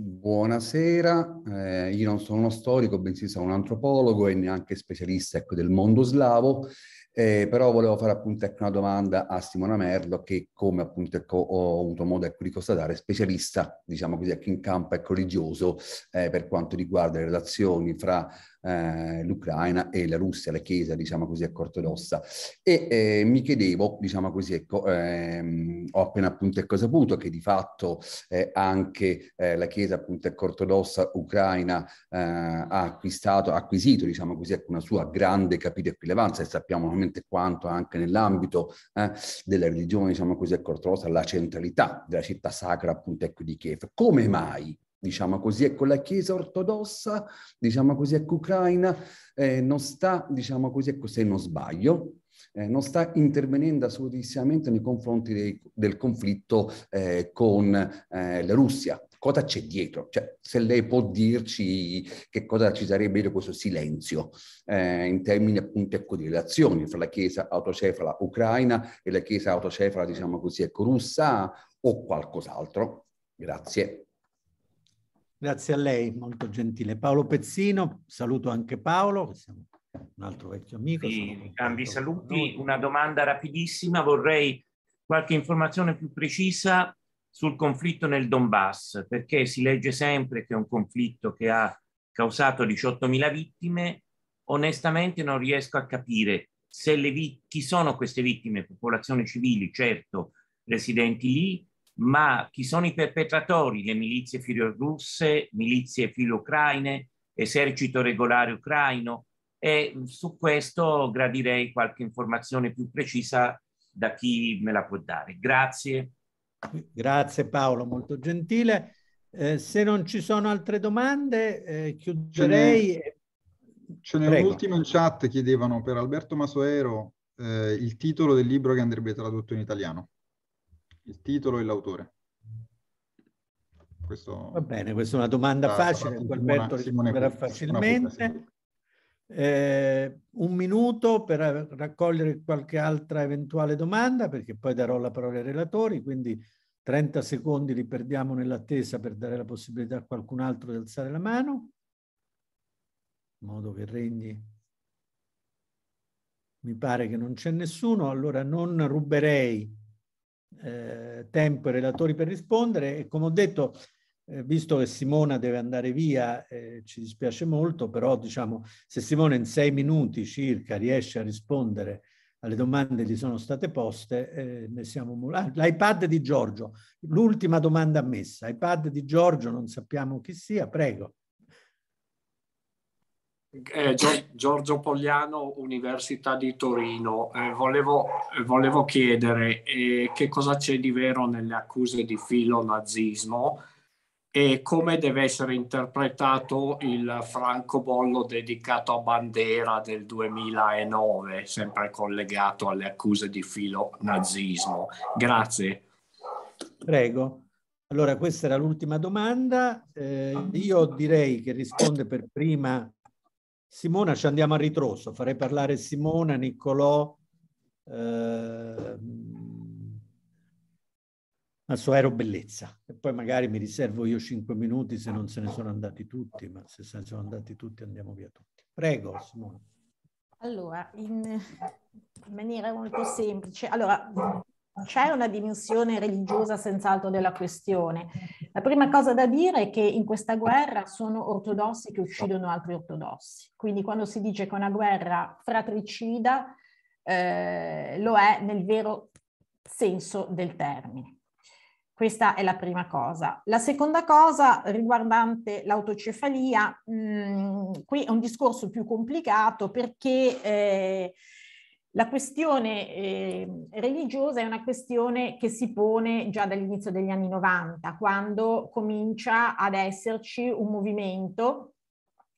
Speaker 10: Buonasera, eh, io non sono uno storico, bensì sono un antropologo e neanche specialista ecco, del mondo slavo, eh, però volevo fare appunto ecco, una domanda a Simona Merlo che come appunto ecco, ho avuto modo ecco, di constatare è specialista, diciamo così, ecco, in campo ecco, religioso eh, per quanto riguarda le relazioni fra eh, l'Ucraina e la Russia, la Chiesa, diciamo così, ecco, ortodossa. E eh, mi chiedevo, diciamo così, ecco, ehm, ho appena appunto ecco, saputo che di fatto eh, anche eh, la Chiesa appunto ecco, ortodossa ucraina eh, ha acquistato, ha acquisito, diciamo così, ecco, una sua grande capita e rilevanza e sappiamo ovviamente quanto anche nell'ambito eh, della religione, diciamo così, ecco, ortodossa, la centralità della città sacra appunto ecco di Kiev. Come mai diciamo così, ecco la Chiesa ortodossa, diciamo così, ecco ucraina, eh, non sta, diciamo così, ecco se non sbaglio, eh, non sta intervenendo assolutamente nei confronti dei, del conflitto eh, con eh, la Russia. Cosa c'è dietro? Cioè, se lei può dirci che cosa ci sarebbe dietro questo silenzio eh, in termini appunto ecco, di relazioni fra la Chiesa autocefala ucraina e la Chiesa autocefala, diciamo così, ecco russa o qualcos'altro. Grazie.
Speaker 1: Grazie a lei, molto gentile. Paolo Pezzino, saluto anche Paolo, un altro vecchio amico. Sì, grandi
Speaker 5: saluti. Una domanda rapidissima, vorrei qualche informazione più precisa sul conflitto nel Donbass, perché si legge sempre che è un conflitto che ha
Speaker 2: causato 18.000
Speaker 5: vittime.
Speaker 2: Onestamente non riesco a capire se le chi sono queste vittime, popolazioni civili, certo, residenti lì, ma chi sono i perpetratori? Le milizie filorusse, milizie filo-ucraine, esercito regolare ucraino e su questo gradirei qualche informazione più precisa da chi me la può dare. Grazie.
Speaker 1: Grazie Paolo, molto gentile. Eh, se non ci sono altre domande, eh,
Speaker 7: chiuderei. Ce n'è un'ultima in chat, chiedevano per Alberto Masoero eh, il titolo del libro che andrebbe tradotto in italiano il titolo e l'autore. Questo... Va bene, questa è una domanda la, ah, facile, Alberto risponderà
Speaker 1: facilmente. eh, un minuto per raccogliere qualche altra eventuale domanda, perché poi darò la parola ai relatori, quindi 30 secondi li perdiamo nell'attesa per dare la possibilità a qualcun altro di alzare la mano, in modo che regni. Mi pare che non c'è nessuno, allora non ruberei eh, tempo ai relatori per rispondere e come ho detto, eh, visto che Simona deve andare via, eh, ci dispiace molto, però diciamo se Simona in sei minuti circa riesce a rispondere alle domande che gli sono state poste, eh, ne siamo molto... Ah, L'iPad di Giorgio, l'ultima domanda ammessa, iPad di Giorgio, non sappiamo chi sia, prego
Speaker 3: eh, Giorgio Pogliano, Università di Torino. Eh, volevo, volevo, chiedere eh, che cosa c'è di vero nelle accuse di filonazismo e come deve essere interpretato il francobollo dedicato a Bandera del 2009, sempre collegato alle accuse di filonazismo. Grazie.
Speaker 1: Prego. Allora, questa era l'ultima domanda. Eh, io direi che risponde per prima Simona ci andiamo a ritroso, farei parlare Simona, Niccolò, eh, Assuero Bellezza e poi magari mi riservo io cinque minuti se non se ne sono andati tutti, ma se se ne sono andati tutti andiamo via tutti. Prego Simona.
Speaker 6: Allora, in, in maniera molto semplice, allora c'è una dimensione religiosa senz'altro della questione. La prima cosa da dire è che in questa guerra sono ortodossi che uccidono altri ortodossi. Quindi quando si dice che è una guerra fratricida, eh, lo è nel vero senso del termine. Questa è la prima cosa. La seconda cosa riguardante l'autocefalia, mh, mm, qui è un discorso più complicato perché eh, la questione eh, religiosa è una questione che si pone già dall'inizio degli anni 90, quando comincia ad esserci un movimento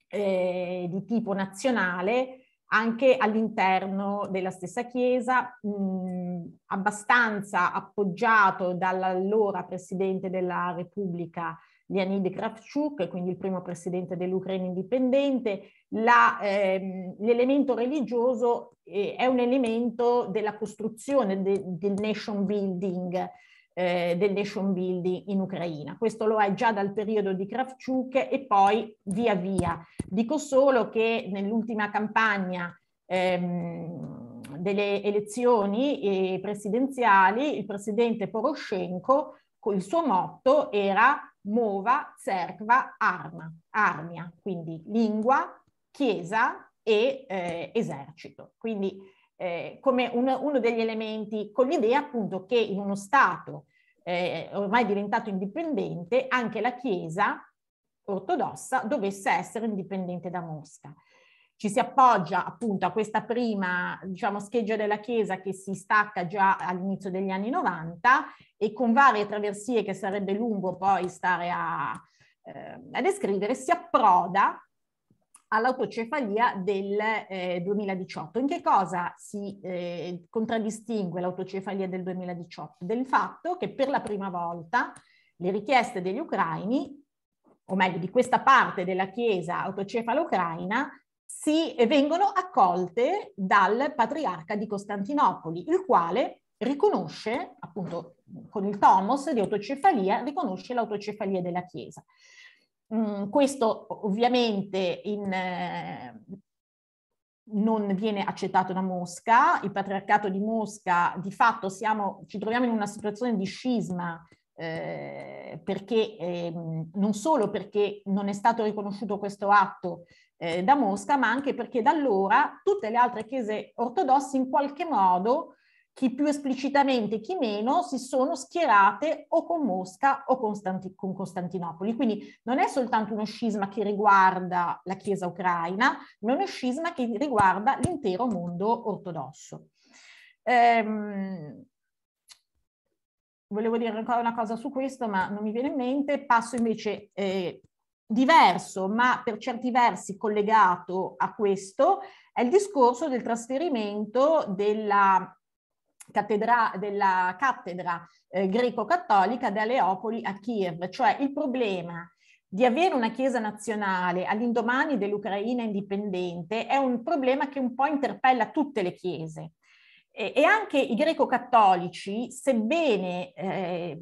Speaker 6: eh, di tipo nazionale anche all'interno della stessa Chiesa, mh, abbastanza appoggiato dall'allora Presidente della Repubblica Leonid Kravchuk, quindi il primo presidente dell'Ucraina indipendente, la, ehm, l'elemento religioso eh, è un elemento della costruzione de, del nation building eh, del nation building in Ucraina. Questo lo è già dal periodo di Kravchuk e poi via via. Dico solo che nell'ultima campagna ehm, delle elezioni eh, presidenziali il presidente Poroshenko, il suo motto era Mova, Serva, Arma, Armia, quindi lingua, chiesa e eh, esercito. Quindi eh, come un, uno degli elementi con l'idea appunto che in uno Stato eh, ormai diventato indipendente anche la chiesa ortodossa dovesse essere indipendente da Mosca ci si appoggia appunto a questa prima diciamo, scheggia della Chiesa che si stacca già all'inizio degli anni 90 e con varie traversie che sarebbe lungo poi stare a, eh, a descrivere, si approda all'autocefalia del eh, 2018. In che cosa si eh, contraddistingue l'autocefalia del 2018? Del fatto che per la prima volta le richieste degli ucraini, o meglio di questa parte della Chiesa autocefala ucraina, si vengono accolte dal patriarca di Costantinopoli, il quale riconosce, appunto con il tomos di autocefalia, riconosce l'autocefalia della Chiesa. Mm, questo ovviamente in, eh, non viene accettato da Mosca, il patriarcato di Mosca, di fatto siamo, ci troviamo in una situazione di scisma eh, perché eh, non solo perché non è stato riconosciuto questo atto eh, da Mosca, ma anche perché da allora tutte le altre chiese ortodosse in qualche modo, chi più esplicitamente, chi meno, si sono schierate o con Mosca o con, Stanti- con Costantinopoli. Quindi non è soltanto uno scisma che riguarda la Chiesa ucraina, ma è uno scisma che riguarda l'intero mondo ortodosso. Ehm, volevo dire ancora una cosa su questo, ma non mi viene in mente. Passo invece eh, Diverso, ma per certi versi collegato a questo, è il discorso del trasferimento della Cattedra, della cattedra eh, greco-cattolica da Leopoli a Kiev, cioè il problema di avere una Chiesa nazionale all'indomani dell'Ucraina indipendente è un problema che un po' interpella tutte le Chiese. E, e anche i greco-cattolici, sebbene eh,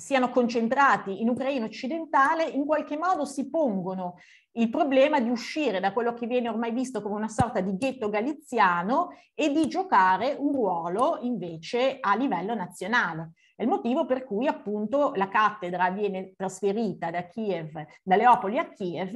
Speaker 6: siano concentrati in Ucraina occidentale, in qualche modo si pongono il problema di uscire da quello che viene ormai visto come una sorta di ghetto galiziano e di giocare un ruolo invece a livello nazionale. È il motivo per cui appunto la cattedra viene trasferita da Kiev, da Leopoli a Kiev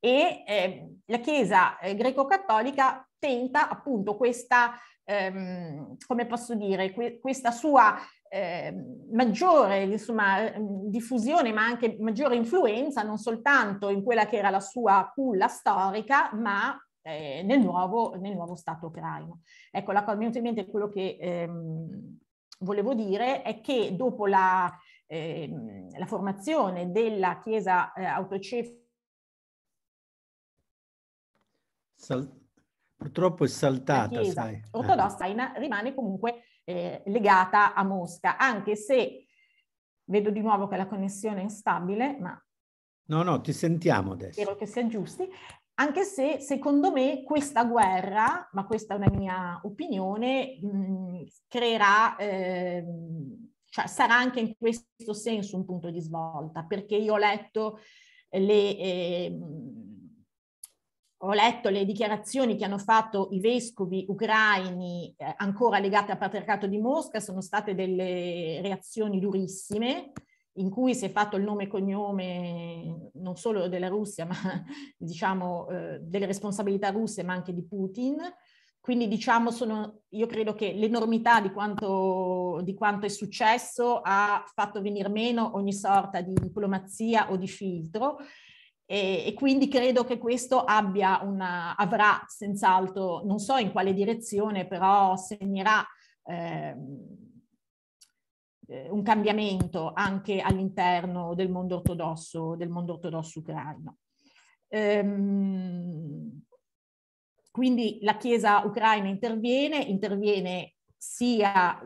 Speaker 6: e eh, la Chiesa eh, greco-cattolica tenta appunto questa, ehm, come posso dire, que- questa sua eh, maggiore insomma, ehm, diffusione ma anche maggiore influenza non soltanto in quella che era la sua culla storica ma eh, nel, nuovo, nel, nuovo, Stato ucraino. Ecco, la cosa mi in mente quello che ehm, volevo dire è che dopo la, ehm, la formazione della Chiesa eh, autocefica
Speaker 1: Sal- purtroppo è saltata, sai. Eh. Ortodossa
Speaker 6: ah. rimane comunque eh, legata a Mosca, anche se vedo di nuovo che la connessione è instabile, ma...
Speaker 1: No, no, ti sentiamo adesso.
Speaker 6: Spero che si aggiusti. Anche se secondo me questa guerra, ma questa è una mia opinione, mh, creerà... Eh, cioè sarà anche in questo senso un punto di svolta, perché io ho letto le, eh, ho letto le dichiarazioni che hanno fatto i vescovi ucraini eh, ancora legati al patriarcato di Mosca, sono state delle reazioni durissime in cui si è fatto il nome e cognome non solo della Russia, ma diciamo eh, delle responsabilità russe, ma anche di Putin. Quindi diciamo sono, io credo che l'enormità di quanto, di quanto è successo ha fatto venire meno ogni sorta di diplomazia o di filtro e, e, quindi credo che questo abbia una, avrà senz'altro, non so in quale direzione, però segnerà ehm, eh, un cambiamento anche all'interno del mondo ortodosso, del mondo ortodosso ucraino. Ehm, quindi la Chiesa ucraina interviene, interviene sia,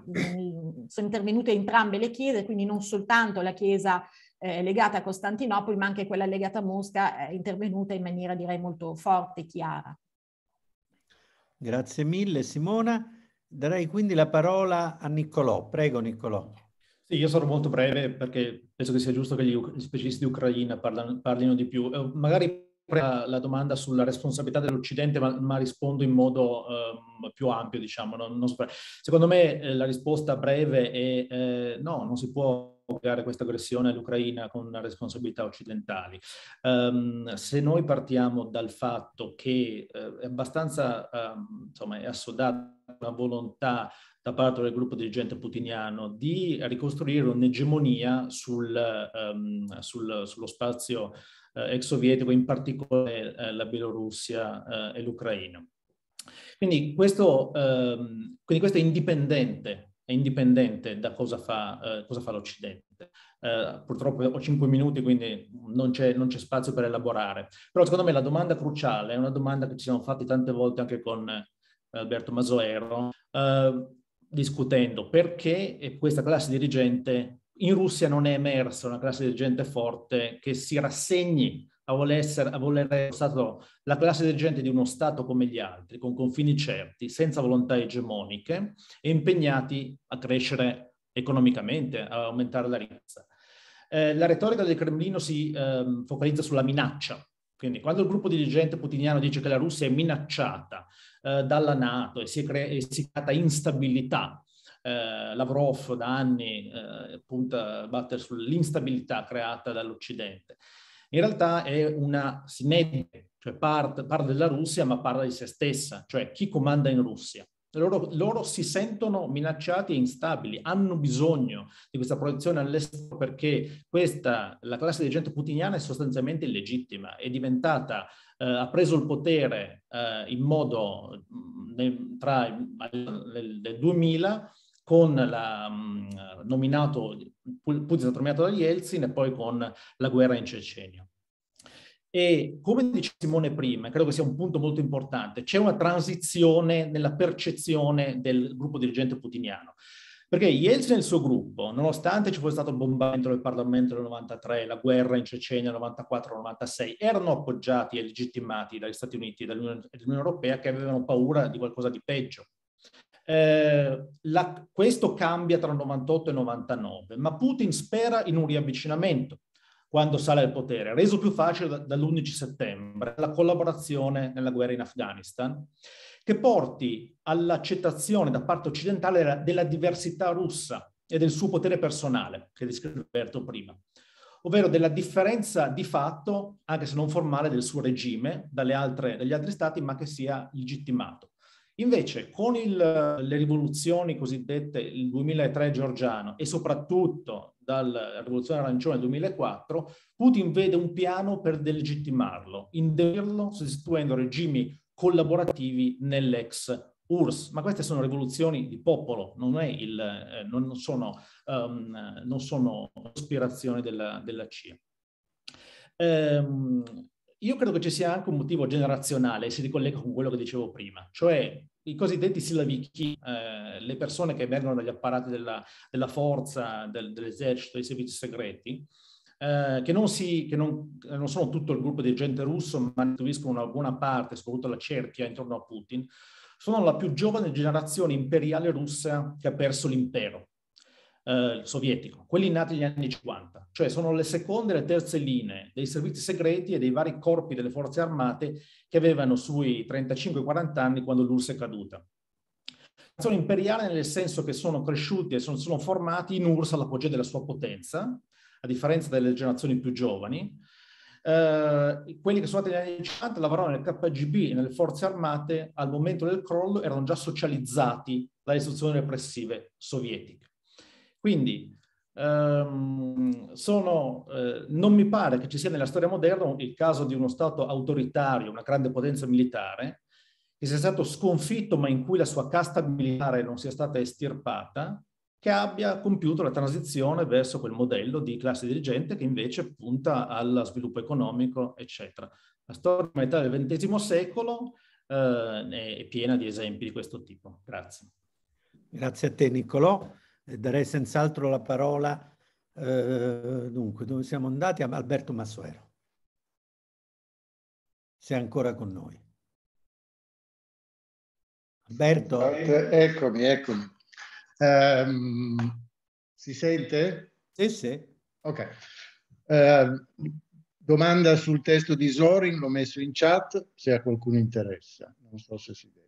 Speaker 6: sono intervenute entrambe le Chiese, quindi non soltanto la Chiesa eh, legata a Costantinopoli, ma anche quella legata a Mosca, è intervenuta in maniera direi molto forte e chiara.
Speaker 1: Grazie mille Simona.
Speaker 5: Darei quindi la parola a Niccolò. Prego Niccolò. Sì, io sarò molto breve perché penso che sia giusto che gli, gli specialisti di Ucraina parlano, parlino di più. Eh, magari la domanda sulla responsabilità dell'Occidente, ma, ma rispondo in modo um, più ampio, diciamo. Non, non, secondo me eh, la risposta breve è eh, no, non si può creare questa aggressione all'Ucraina con responsabilità occidentali. Um, se noi partiamo dal fatto che uh, è abbastanza, um, insomma, è assodata la volontà da parte del gruppo dirigente putiniano di ricostruire un'egemonia sul, um, sul, sullo spazio uh, ex sovietico, in particolare uh, la Bielorussia e l'Ucraina. Quindi questo, quindi questo è indipendente è indipendente da cosa fa, eh, cosa fa l'Occidente. Eh, purtroppo ho cinque minuti, quindi non c'è, non c'è, spazio per elaborare. Però secondo me la domanda cruciale è una domanda che ci siamo fatti tante volte anche con eh, Alberto Masoero, eh, discutendo perché questa classe dirigente in Russia non è emersa una classe dirigente forte che si rassegni a voler essere, a voler essere stato la classe dirigente di uno Stato come gli altri, con confini certi, senza volontà egemoniche e impegnati a crescere economicamente, a aumentare la ricchezza. Eh, la retorica del Cremlino si eh, focalizza sulla minaccia. Quindi quando il gruppo dirigente putiniano dice che la Russia è minacciata eh, dalla Nato e si è, cre- e si è creata instabilità eh, Lavrov da anni eh, punta a battere sull'instabilità creata dall'Occidente in realtà è una sinebbe, cioè parte, parla della Russia ma parla di se stessa, cioè chi comanda in Russia. Loro, loro, si sentono minacciati e instabili, hanno bisogno di questa protezione all'estero perché questa, la classe dirigente putiniana è sostanzialmente illegittima, è diventata, eh, ha preso il potere eh, in modo mh, mm, tra nel, nel 2000 con la, mm, nominato, Putin è stato nominato da Yeltsin e poi con la guerra in Cecenia. E come dice Simone prima, credo che sia un punto molto importante, c'è una transizione nella percezione del gruppo dirigente putiniano. Perché Yeltsin e il suo gruppo, nonostante ci fosse stato il bombardamento del Parlamento nel 93, la guerra in Cecenia nel 94-96, erano appoggiati e legittimati dagli Stati Uniti e dall'Unione Europea che avevano paura di qualcosa di peggio. Eh, la, questo cambia tra 98 e 99, ma Putin spera in un riavvicinamento quando sale al potere, reso più facile da, dall'11 settembre, la collaborazione nella guerra in Afghanistan, che porti all'accettazione da parte occidentale della, della diversità russa e del suo potere personale, che descrive Alberto prima, ovvero della differenza di fatto, anche se non formale, del suo regime dalle altre, dagli altri stati, ma che sia legittimato. Invece con il, le rivoluzioni cosiddette, il 2003 georgiano e soprattutto dalla rivoluzione arancione del 2004, Putin vede un piano per delegittimarlo, inderirlo sostituendo regimi collaborativi nell'ex URSS, ma queste sono rivoluzioni di popolo, non, il, eh, non sono, um, non sono ispirazione della, della CIA. Ehm, io credo che ci sia anche un motivo generazionale, si ricollega con quello che dicevo prima, cioè i cosiddetti silavichi, eh, le persone che vengono dagli apparati della, della forza, del, dell'esercito, dei servizi segreti, eh, che, non, si, che non, eh, non, sono tutto il gruppo di gente russo, ma costituiscono una buona parte, soprattutto la cerchia intorno a Putin, sono la più giovane generazione imperiale russa che ha perso l'impero eh, sovietico, quelli nati negli anni 50, cioè sono le seconde e le terze linee dei servizi segreti e dei vari corpi delle forze armate che avevano sui 35-40 anni quando l'URSS è caduta. Sono imperiali nel senso che sono cresciuti e sono, sono formati in URSS all'apogeo della sua potenza, a differenza delle generazioni più giovani. Eh, quelli che sono stati negli anni 50 lavoravano nel KGB e nelle forze armate al momento del crollo erano già socializzati dalle istituzioni repressive sovietiche. Quindi ehm, sono, eh, non mi pare che ci sia nella storia moderna il caso di uno Stato autoritario, una grande potenza militare, che sia stato sconfitto ma in cui la sua casta militare non sia stata estirpata, che abbia compiuto la transizione verso quel modello di classe dirigente che invece punta allo sviluppo economico, eccetera. La storia metà del XX secolo eh, è piena di esempi di questo tipo. Grazie.
Speaker 1: Grazie a te Niccolò. Eh, darei senz'altro la parola, eh, dunque, dove siamo andati? A Alberto Massuero. Se è ancora con noi. Alberto. Eccomi, eccomi. Um, si sente? Sì, sì. Ok.
Speaker 4: Uh, domanda sul testo di Zorin, l'ho messo in chat, se a qualcuno interessa. Non so se si vede.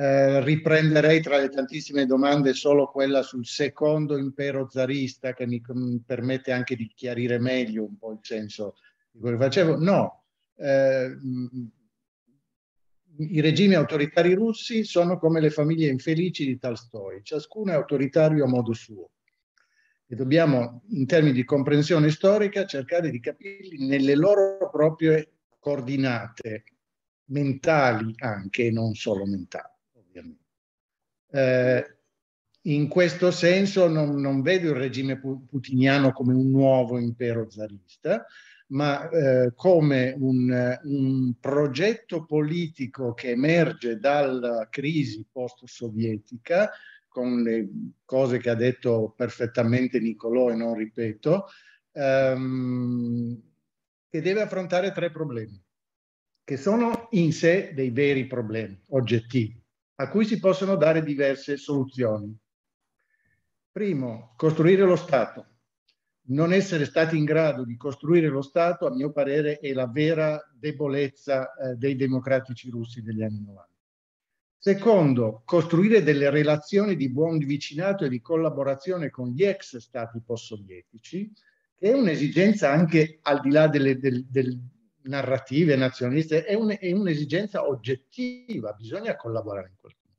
Speaker 4: Eh, riprenderei tra le tantissime domande solo quella sul secondo impero zarista che mi mm, permette anche di chiarire meglio un po' il senso di quello che facevo. No, eh, mm, i regimi autoritari russi sono come le famiglie infelici di Tolstoi, ciascuno è autoritario a modo suo. E dobbiamo, in termini di comprensione storica, cercare di capirli nelle loro proprie coordinate mentali anche, non solo mentali. Eh, in questo senso non, non, vedo il regime putiniano come un nuovo impero zarista, ma eh, come un, un, progetto politico che emerge dalla crisi post-sovietica, con le cose che ha detto perfettamente Nicolò e non ripeto, ehm, che deve affrontare tre problemi, che sono in sé dei veri problemi oggettivi a cui si possono dare diverse soluzioni. Primo, costruire lo Stato. Non essere stati in grado di costruire lo Stato, a mio parere, è la vera debolezza eh, dei democratici russi degli anni 90. Secondo, costruire delle relazioni di buon vicinato e di collaborazione con gli ex stati post-sovietici, che è un'esigenza anche al di là delle, del, del, narrative nazionaliste, è, un, è un'esigenza oggettiva, bisogna collaborare in quel modo.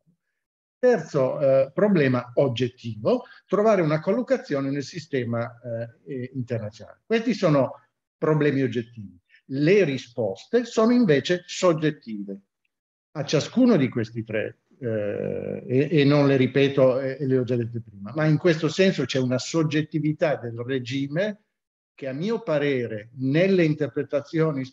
Speaker 4: Terzo eh, problema oggettivo, trovare una collocazione nel sistema eh, internazionale. Questi sono problemi oggettivi. Le risposte sono invece soggettive. A ciascuno di questi tre eh, e, e, non le ripeto e, e, le ho già dette prima, ma in questo senso c'è una soggettività del regime che a mio parere nelle interpretazioni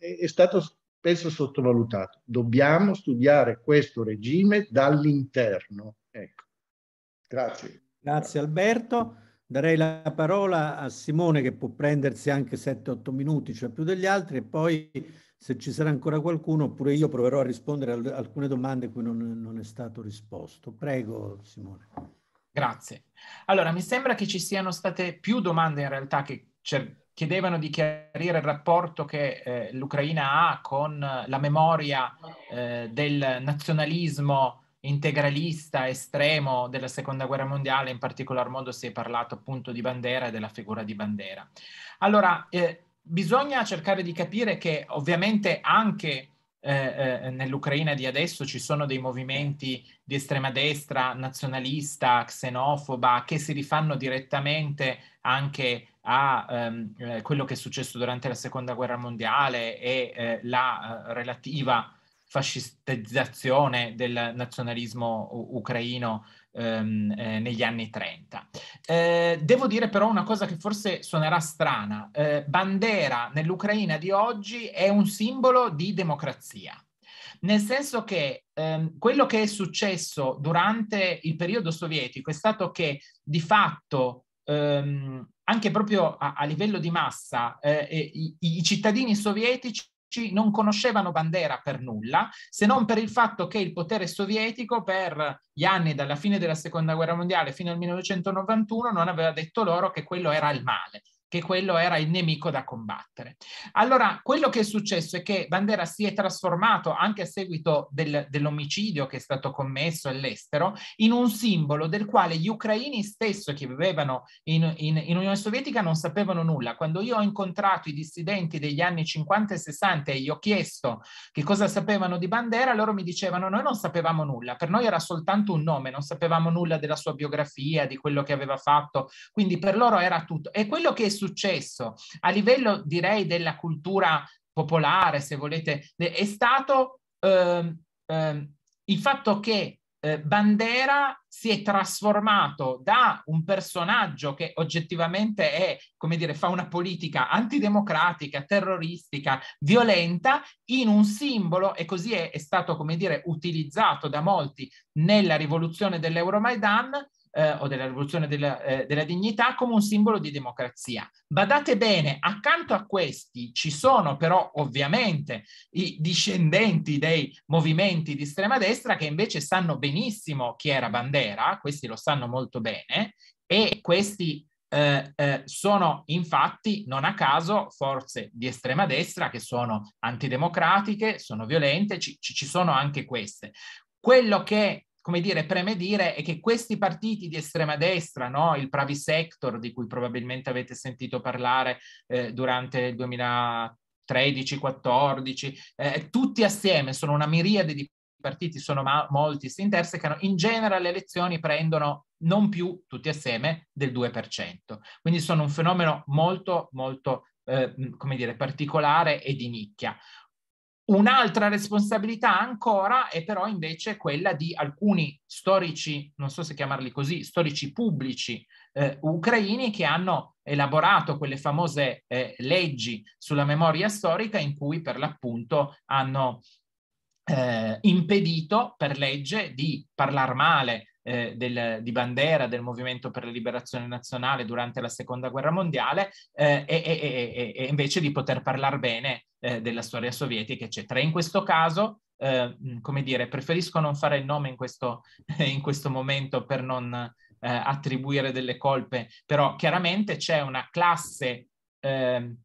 Speaker 4: è stato spesso sottovalutato. Dobbiamo studiare questo regime dall'interno. Ecco.
Speaker 1: Grazie. Grazie Alberto. Darei la parola a Simone che può prendersi anche 7-8 minuti, cioè più degli altri, e poi se ci sarà ancora qualcuno, oppure io proverò a rispondere a alcune domande cui non, non è stato risposto. Prego Simone.
Speaker 2: Grazie. Allora, mi sembra che ci siano state più domande in realtà che cer- cioè, chiedevano di chiarire il rapporto che eh, l'Ucraina ha con la memoria eh, del nazionalismo integralista estremo della seconda guerra mondiale, in particolar modo si è parlato appunto di Bandera e della figura di Bandera. Allora, eh, bisogna cercare di capire che ovviamente anche eh, eh, nell'Ucraina di adesso ci sono dei movimenti di estrema destra, nazionalista, xenofoba, che si rifanno direttamente anche a ehm, eh, quello che è successo durante la seconda guerra mondiale e eh, la eh, relativa fascistizzazione del nazionalismo u- ucraino ehm, eh, negli anni 30. Eh, devo dire però una cosa che forse suonerà strana. Eh, bandera nell'Ucraina di oggi è un simbolo di democrazia. Nel senso che ehm, quello che è successo durante il periodo sovietico è stato che di fatto ehm, anche proprio a, a, livello di massa, eh, i, i cittadini sovietici non conoscevano Bandera per nulla, se non per il fatto che il potere sovietico per gli anni dalla fine della Seconda Guerra Mondiale fino al 1991 non aveva detto loro che quello era il male che quello era il nemico da combattere. Allora, quello che è successo è che Bandera si è trasformato, anche a seguito del, dell'omicidio che è stato commesso all'estero, in un simbolo del quale gli ucraini stessi che vivevano in, in, in, Unione Sovietica non sapevano nulla. Quando io ho incontrato i dissidenti degli anni 50 e 60 e gli ho chiesto che cosa sapevano di Bandera, loro mi dicevano noi non sapevamo nulla, per noi era soltanto un nome, non sapevamo nulla della sua biografia, di quello che aveva fatto, quindi per loro era tutto. E quello che è successo a livello direi della cultura popolare, se volete, è stato eh, eh, il fatto che eh, Bandera si è trasformato da un personaggio che oggettivamente è, come dire, fa una politica antidemocratica, terroristica, violenta, in un simbolo, e così è, è stato, come dire, utilizzato da molti nella rivoluzione dell'Euromaidan, eh, o della rivoluzione della, eh, della dignità come un simbolo di democrazia. Badate bene, accanto a questi ci sono però ovviamente i discendenti dei movimenti di estrema destra che invece sanno benissimo chi era Bandera, questi lo sanno molto bene, e questi eh, eh, sono infatti non a caso forze di estrema destra che sono antidemocratiche, sono violente, ci, ci sono anche queste. Quello che come dire, premedire è che questi partiti di estrema destra, no? il Pravi Sector, di cui probabilmente avete sentito parlare eh, durante il 2013 14 eh, tutti assieme sono una miriade di partiti, sono ma- molti, si intersecano, in genere le elezioni prendono non più tutti assieme del 2%. Quindi sono un fenomeno molto, molto eh, come dire, particolare e di nicchia. Un'altra responsabilità ancora è però invece quella di alcuni storici, non so se chiamarli così, storici pubblici eh, ucraini che hanno elaborato quelle famose eh, leggi sulla memoria storica in cui per l'appunto hanno eh, impedito per legge di parlare male eh, del, di bandiera del Movimento per la Liberazione Nazionale durante la Seconda Guerra Mondiale eh, e, e, e, e, invece di poter parlare bene eh, della storia sovietica, eccetera. In questo caso, eh, come dire, preferisco non fare il nome in questo, in questo momento per non eh, attribuire delle colpe, però chiaramente c'è una classe, ehm,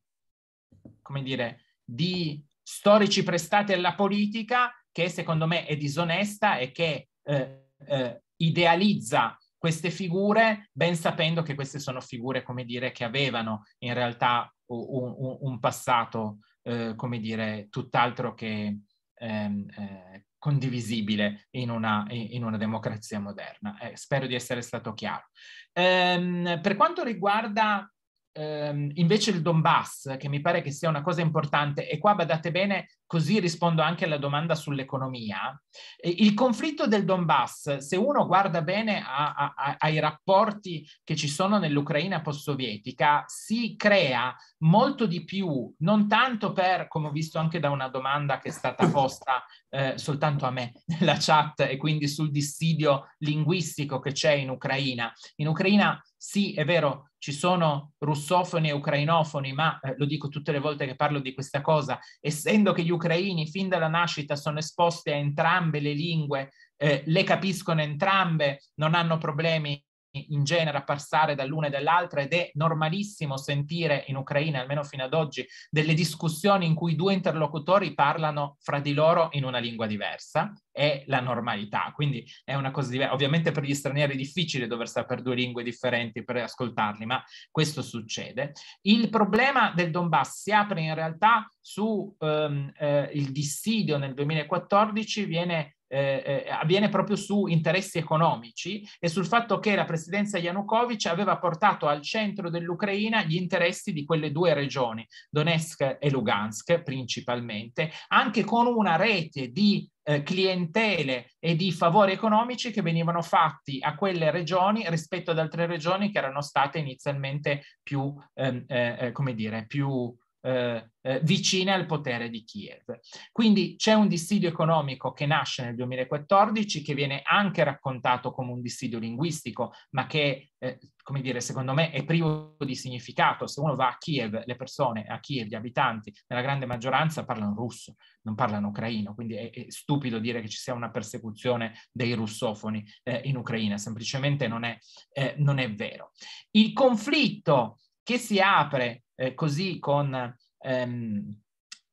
Speaker 2: come dire, di storici prestati alla politica che secondo me è disonesta e che eh, eh, idealizza queste figure, ben sapendo che queste sono figure, come dire, che avevano in realtà un, un, un passato, eh, come dire, tutt'altro che ehm, eh, condivisibile in una, in una, democrazia moderna. Eh, spero di essere stato chiaro. Ehm, per quanto riguarda Ehm, invece il Donbass, che mi pare che sia una cosa importante, e qua badate bene, così rispondo anche alla domanda sull'economia, il conflitto del Donbass, se uno guarda bene a, a, a, ai rapporti che ci sono nell'Ucraina post-sovietica, si crea molto di più, non tanto per, come ho visto anche da una domanda che è stata posta eh, soltanto a me nella chat e quindi sul dissidio linguistico che c'è in Ucraina. In Ucraina sì, è vero, ci sono russofoni e ucrainofoni, ma eh, lo dico tutte le volte che parlo di questa cosa, essendo che gli ucraini fin dalla nascita sono esposti a entrambe le lingue, eh, le capiscono entrambe, non hanno problemi in genere a passare dall'una e dall'altra ed è normalissimo sentire in Ucraina, almeno fino ad oggi, delle discussioni in cui due interlocutori parlano fra di loro in una lingua diversa, è la normalità, quindi è una cosa diversa. Ovviamente per gli stranieri è difficile dover sapere due lingue differenti per ascoltarli, ma questo succede. Il problema del Donbass si apre in realtà su um, eh, il dissidio nel 2014, viene eh, eh, avviene proprio su interessi economici e sul fatto che la presidenza Yanukovych aveva portato al centro dell'Ucraina gli interessi di quelle due regioni, Donetsk e Lugansk principalmente, anche con una rete di eh, clientele e di favori economici che venivano fatti a quelle regioni rispetto ad altre regioni che erano state inizialmente più, ehm, eh, eh come dire, più eh, eh, vicine al potere di Kiev. Quindi c'è un dissidio economico che nasce nel 2014, che viene anche raccontato come un dissidio linguistico, ma che, eh, come dire, secondo me è privo di significato. Se uno va a Kiev, le persone a Kiev, gli abitanti, nella grande maggioranza parlano russo, non parlano ucraino, quindi è, è stupido dire che ci sia una persecuzione dei russofoni eh, in Ucraina, semplicemente non è, eh, non è vero. Il conflitto che si apre eh, così con, ehm,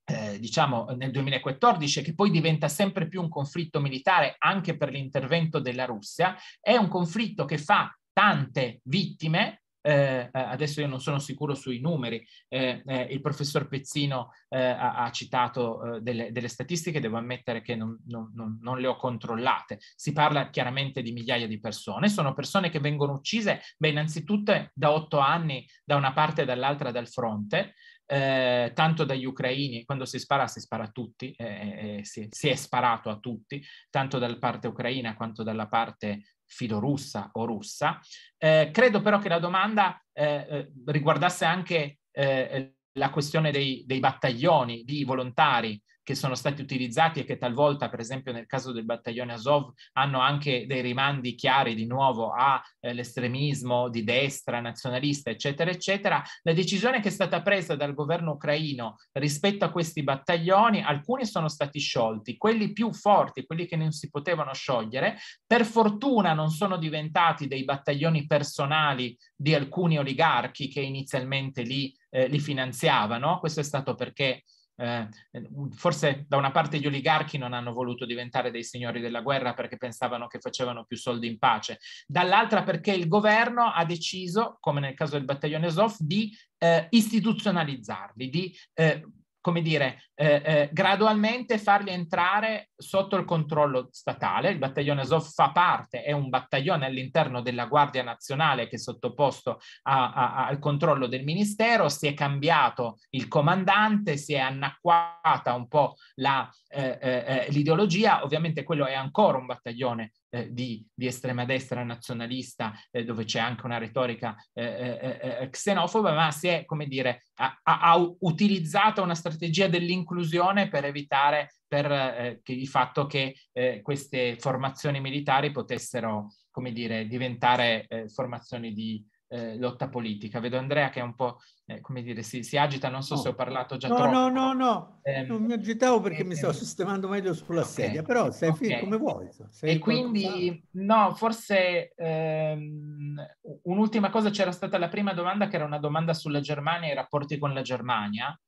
Speaker 2: eh, diciamo, nel 2014 che poi diventa sempre più un conflitto militare anche per l'intervento della Russia, è un conflitto che fa tante vittime eh, eh, adesso io non sono sicuro sui numeri, eh, eh, il professor Pezzino eh, ha, ha, citato eh, delle, delle, statistiche, devo ammettere che non, non, non, le ho controllate. Si parla chiaramente di migliaia di persone, sono persone che vengono uccise, beh, innanzitutto da otto anni da una parte e dall'altra dal fronte, eh, tanto dagli ucraini, quando si spara si spara a tutti, eh, eh, si, si, è sparato a tutti, tanto dalla parte ucraina quanto dalla parte filorussa o russa. Eh, credo però che la domanda eh, eh riguardasse anche eh, eh, la questione dei, dei, battaglioni di volontari che sono stati utilizzati e che talvolta, per esempio nel caso del battaglione Azov, hanno anche dei rimandi chiari di nuovo all'estremismo eh, di destra, nazionalista, eccetera, eccetera, la decisione che è stata presa dal governo ucraino rispetto a questi battaglioni, alcuni sono stati sciolti, quelli più forti, quelli che non si potevano sciogliere, per fortuna non sono diventati dei battaglioni personali di alcuni oligarchi che inizialmente li, eh, li finanziavano, questo è stato perché eh, eh, forse da una parte gli oligarchi non hanno voluto diventare dei signori della guerra perché pensavano che facevano più soldi in pace, dall'altra perché il governo ha deciso, come nel caso del battaglione Azov, di eh, istituzionalizzarli, di eh, come dire, eh, eh, gradualmente farli entrare sotto il controllo statale. Il battaglione Azov fa parte, è un battaglione all'interno della Guardia Nazionale che è sottoposto a, a, al controllo del Ministero, si è cambiato il comandante, si è annacquata un po' la, eh, eh, eh, l'ideologia, ovviamente quello è ancora un battaglione eh, di, di, estrema destra nazionalista, eh, dove c'è anche una retorica eh, eh, eh, eh xenofoba, ma si è, come dire, ha, ha utilizzato una strategia dell'inclusione per evitare per, che, il fatto che queste formazioni militari potessero, come dire, diventare formazioni di eh, lotta politica. Vedo Andrea che è un po', eh, come dire, si, si, agita, non so no. se ho oh. parlato già no, troppo. No,
Speaker 1: no, no, eh, non mi agitavo perché mi ehm, stavo sistemando meglio sulla okay. sedia, però sei okay. come vuoi. e
Speaker 2: quindi, no, forse ehm, un'ultima cosa, c'era stata la prima domanda che era una domanda sulla Germania e i rapporti con la Germania.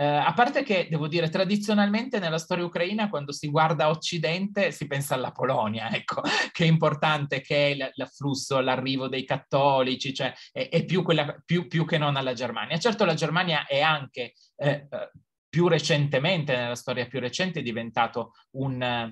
Speaker 2: Eh, a parte che, devo dire, tradizionalmente nella storia ucraina, quando si guarda Occidente, si pensa alla Polonia, ecco, che è importante, che è l'afflusso, l'arrivo dei cattolici, cioè è, è più, quella, più, più, che non alla Germania. Certo, la Germania è anche eh, eh più recentemente, nella storia più recente, diventato un... Eh,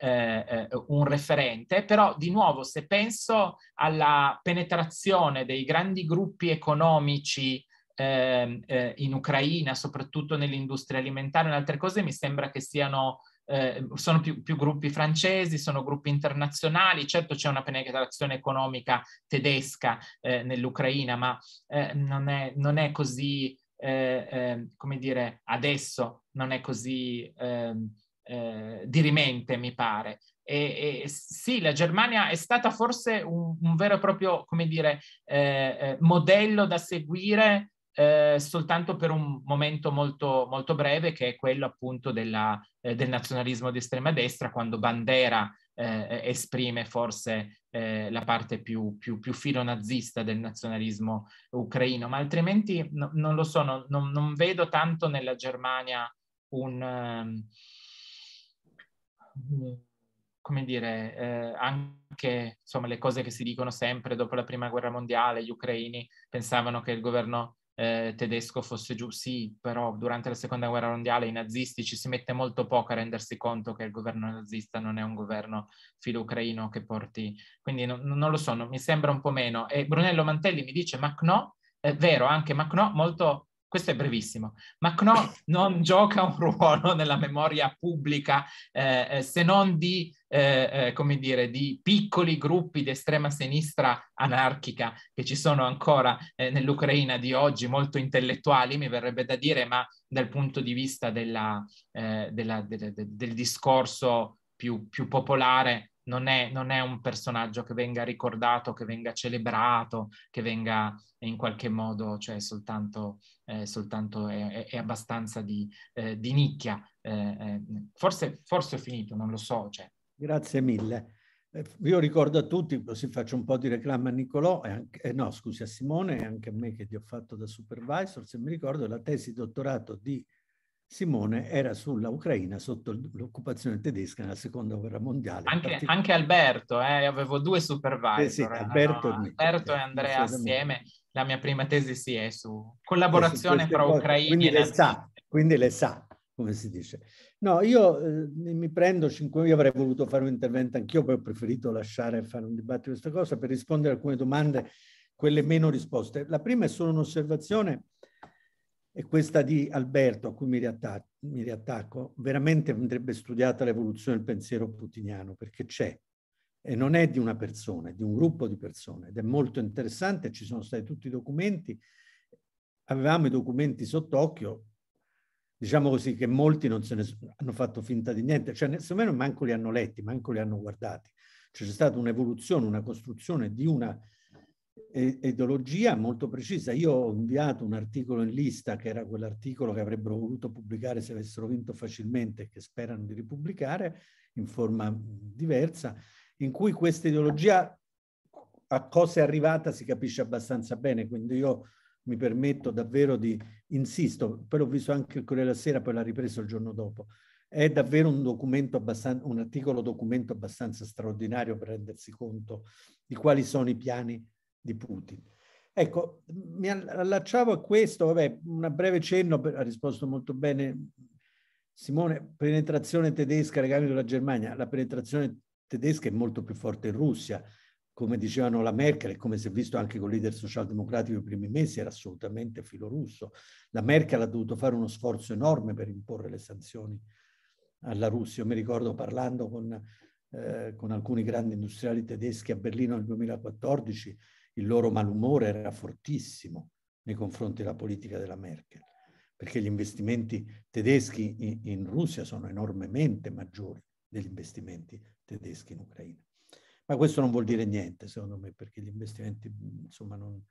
Speaker 2: eh, un referente, però di nuovo se penso alla penetrazione dei grandi gruppi economici eh, eh, in Ucraina, soprattutto nell'industria alimentare e altre cose, mi sembra che siano eh, sono più, più, gruppi francesi, sono gruppi internazionali, certo c'è una penetrazione economica tedesca eh, nell'Ucraina, ma eh, non, è, non, è, così, eh, ehm, come dire, adesso non è così ehm, eh, dirimente, mi pare. E, e, sì, la Germania è stata forse un, un vero e proprio, come dire, eh, modello da seguire eh, soltanto per un momento molto, molto, breve, che è quello appunto della, eh, del nazionalismo di estrema destra, quando Bandera eh, esprime forse eh, la parte più, più, più filonazista del nazionalismo ucraino, ma altrimenti no, non lo so, non, non, non, vedo tanto nella Germania un... Um, come dire, eh, anche insomma, le cose che si dicono sempre dopo la prima guerra mondiale, gli ucraini pensavano che il governo eh, tedesco fosse giù, sì, però durante la seconda guerra mondiale i nazisti ci si mette molto poco a rendersi conto che il governo nazista non è un governo filo-ucraino che porti, quindi no, non lo so, non, mi sembra un po' meno. E Brunello Mantelli mi dice Ma no, è vero, anche Macno molto questo è brevissimo, Macron non gioca un ruolo nella memoria pubblica eh, eh se non di, eh, eh, dire, di, piccoli gruppi di estrema sinistra anarchica che ci sono ancora eh, nell'Ucraina di oggi, molto intellettuali, mi verrebbe da dire, ma dal punto di vista della, eh, della, de, de, del discorso più, più popolare non è, non è, un personaggio che venga ricordato, che venga celebrato, che venga in qualche modo, cioè soltanto, eh, soltanto è, è, abbastanza di, eh, di nicchia. Eh, eh forse, forse, ho finito, non lo so. Cioè.
Speaker 1: Grazie mille. Eh, io ricordo a tutti, così faccio un po' di reclama a Nicolò, e anche, eh, no scusi a Simone e anche a me che gli ho fatto da supervisor, se mi ricordo la tesi dottorato di Simone era sulla Ucraina sotto l'occupazione tedesca nella seconda guerra mondiale. Anche, anche
Speaker 2: Alberto, eh, avevo due supervisor, eh sì, Alberto, no, no, Alberto e eh, Andrea assieme. La mia prima tesi sì è su collaborazione eh, su tra Ucraina e le,
Speaker 1: sa, quindi le sa, come si dice. No, io eh, mi prendo 5 io avrei voluto fare un intervento anch'io, poi ho preferito lasciare fare un dibattito su questa cosa per rispondere a alcune domande, quelle meno risposte. La prima è solo un'osservazione e questa di Alberto, a cui mi riattacco, mi riattacco veramente andrebbe studiata l'evoluzione del pensiero putiniano, perché c'è. E non è di una persona, è di un gruppo di persone. Ed è molto interessante, ci sono stati tutti i documenti. Avevamo i documenti sott'occhio, diciamo così, che molti non se ne hanno fatto finta di niente. Cioè, nemmeno manco li hanno letti, manco li hanno guardati. Cioè, c'è stata un'evoluzione, una costruzione di una ideologia molto precisa. Io ho inviato un articolo in lista, che era quell'articolo che avrebbero voluto pubblicare se avessero vinto facilmente che sperano di ripubblicare in forma diversa, in cui questa ideologia a cosa è arrivata si capisce abbastanza bene, quindi io mi permetto davvero di, insisto, poi l'ho visto anche il Corriere della Sera, poi l'ha ripreso il giorno dopo, è davvero un documento abbastanza, un articolo documento abbastanza straordinario per rendersi conto di quali sono i piani di Putin. Ecco, mi allacciavo a questo, vabbè, una breve cenno, ha risposto molto bene Simone, penetrazione tedesca, legami della Germania, la penetrazione tedesca è molto più forte in Russia, come dicevano la Merkel e come si è visto anche con il leader socialdemocratico i primi mesi, era assolutamente filorusso. La Merkel ha dovuto fare uno sforzo enorme per imporre le sanzioni alla Russia. Io mi ricordo parlando con, eh, con alcuni grandi industriali tedeschi a Berlino nel 2014, il loro malumore era fortissimo nei confronti della politica della Merkel, perché gli investimenti tedeschi in, in Russia sono enormemente maggiori degli investimenti tedeschi in Ucraina. Ma questo non vuol dire niente, secondo me, perché gli investimenti, insomma, non,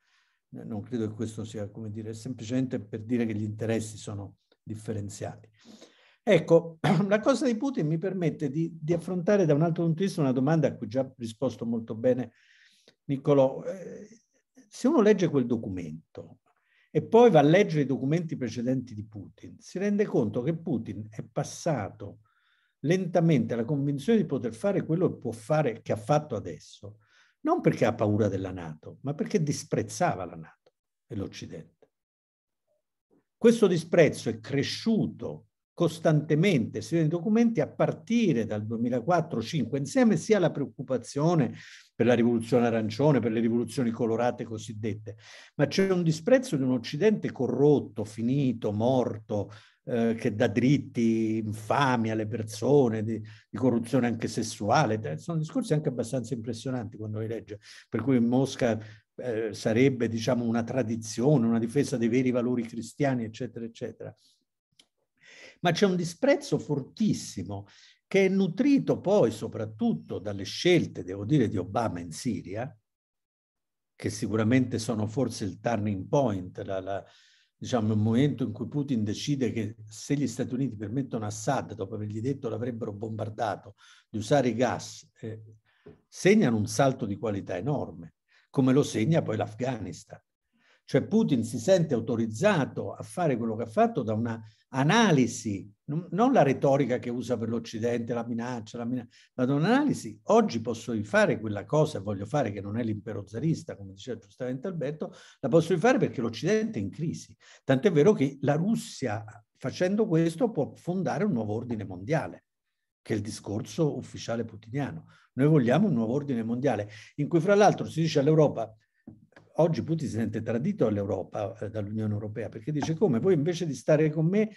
Speaker 1: non credo che questo sia, come dire, semplicemente per dire che gli interessi sono differenziati. Ecco, la cosa di Putin mi permette di, di affrontare da un altro punto di vista una domanda a cui già risposto molto bene Niccolò, eh, se uno legge quel documento e poi va a leggere i documenti precedenti di Putin, si rende conto che Putin è passato lentamente alla convinzione di poter fare quello che può fare, che ha fatto adesso, non perché ha paura della Nato, ma perché disprezzava la Nato e l'Occidente. Questo disprezzo è cresciuto costantemente, si documenti, a partire dal 2004-2005, insieme sia alla preoccupazione per la rivoluzione arancione, per le rivoluzioni colorate cosiddette, ma c'è un disprezzo di un Occidente corrotto, finito, morto, eh, che dà dritti infami alle persone, di, di corruzione anche sessuale. Sono discorsi anche abbastanza impressionanti quando li legge, per cui Mosca eh, sarebbe diciamo, una tradizione, una difesa dei veri valori cristiani, eccetera, eccetera ma c'è un disprezzo fortissimo che è nutrito poi soprattutto dalle scelte, devo dire, di Obama in Siria, che sicuramente sono forse il turning point, la, la, diciamo, il momento in cui Putin decide che se gli Stati Uniti permettono a Assad, dopo avergli detto l'avrebbero bombardato, di usare i gas, eh, segnano un salto di qualità enorme, come lo segna poi l'Afghanistan. Cioè Putin si sente autorizzato a fare quello che ha fatto da una analisi, non la retorica che usa per l'Occidente, la minaccia, la minaccia, ma un'analisi. Oggi posso rifare quella cosa, voglio fare, che non è l'impero zarista, come diceva giustamente Alberto, la posso rifare perché l'Occidente è in crisi. Tant'è vero che la Russia, facendo questo, può fondare un nuovo ordine mondiale che è il discorso ufficiale putiniano. Noi vogliamo un nuovo ordine mondiale in cui fra l'altro si dice all'Europa oggi Putin si sente tradito dall'Europa, eh, dall'Unione Europea, perché dice come voi invece di stare con me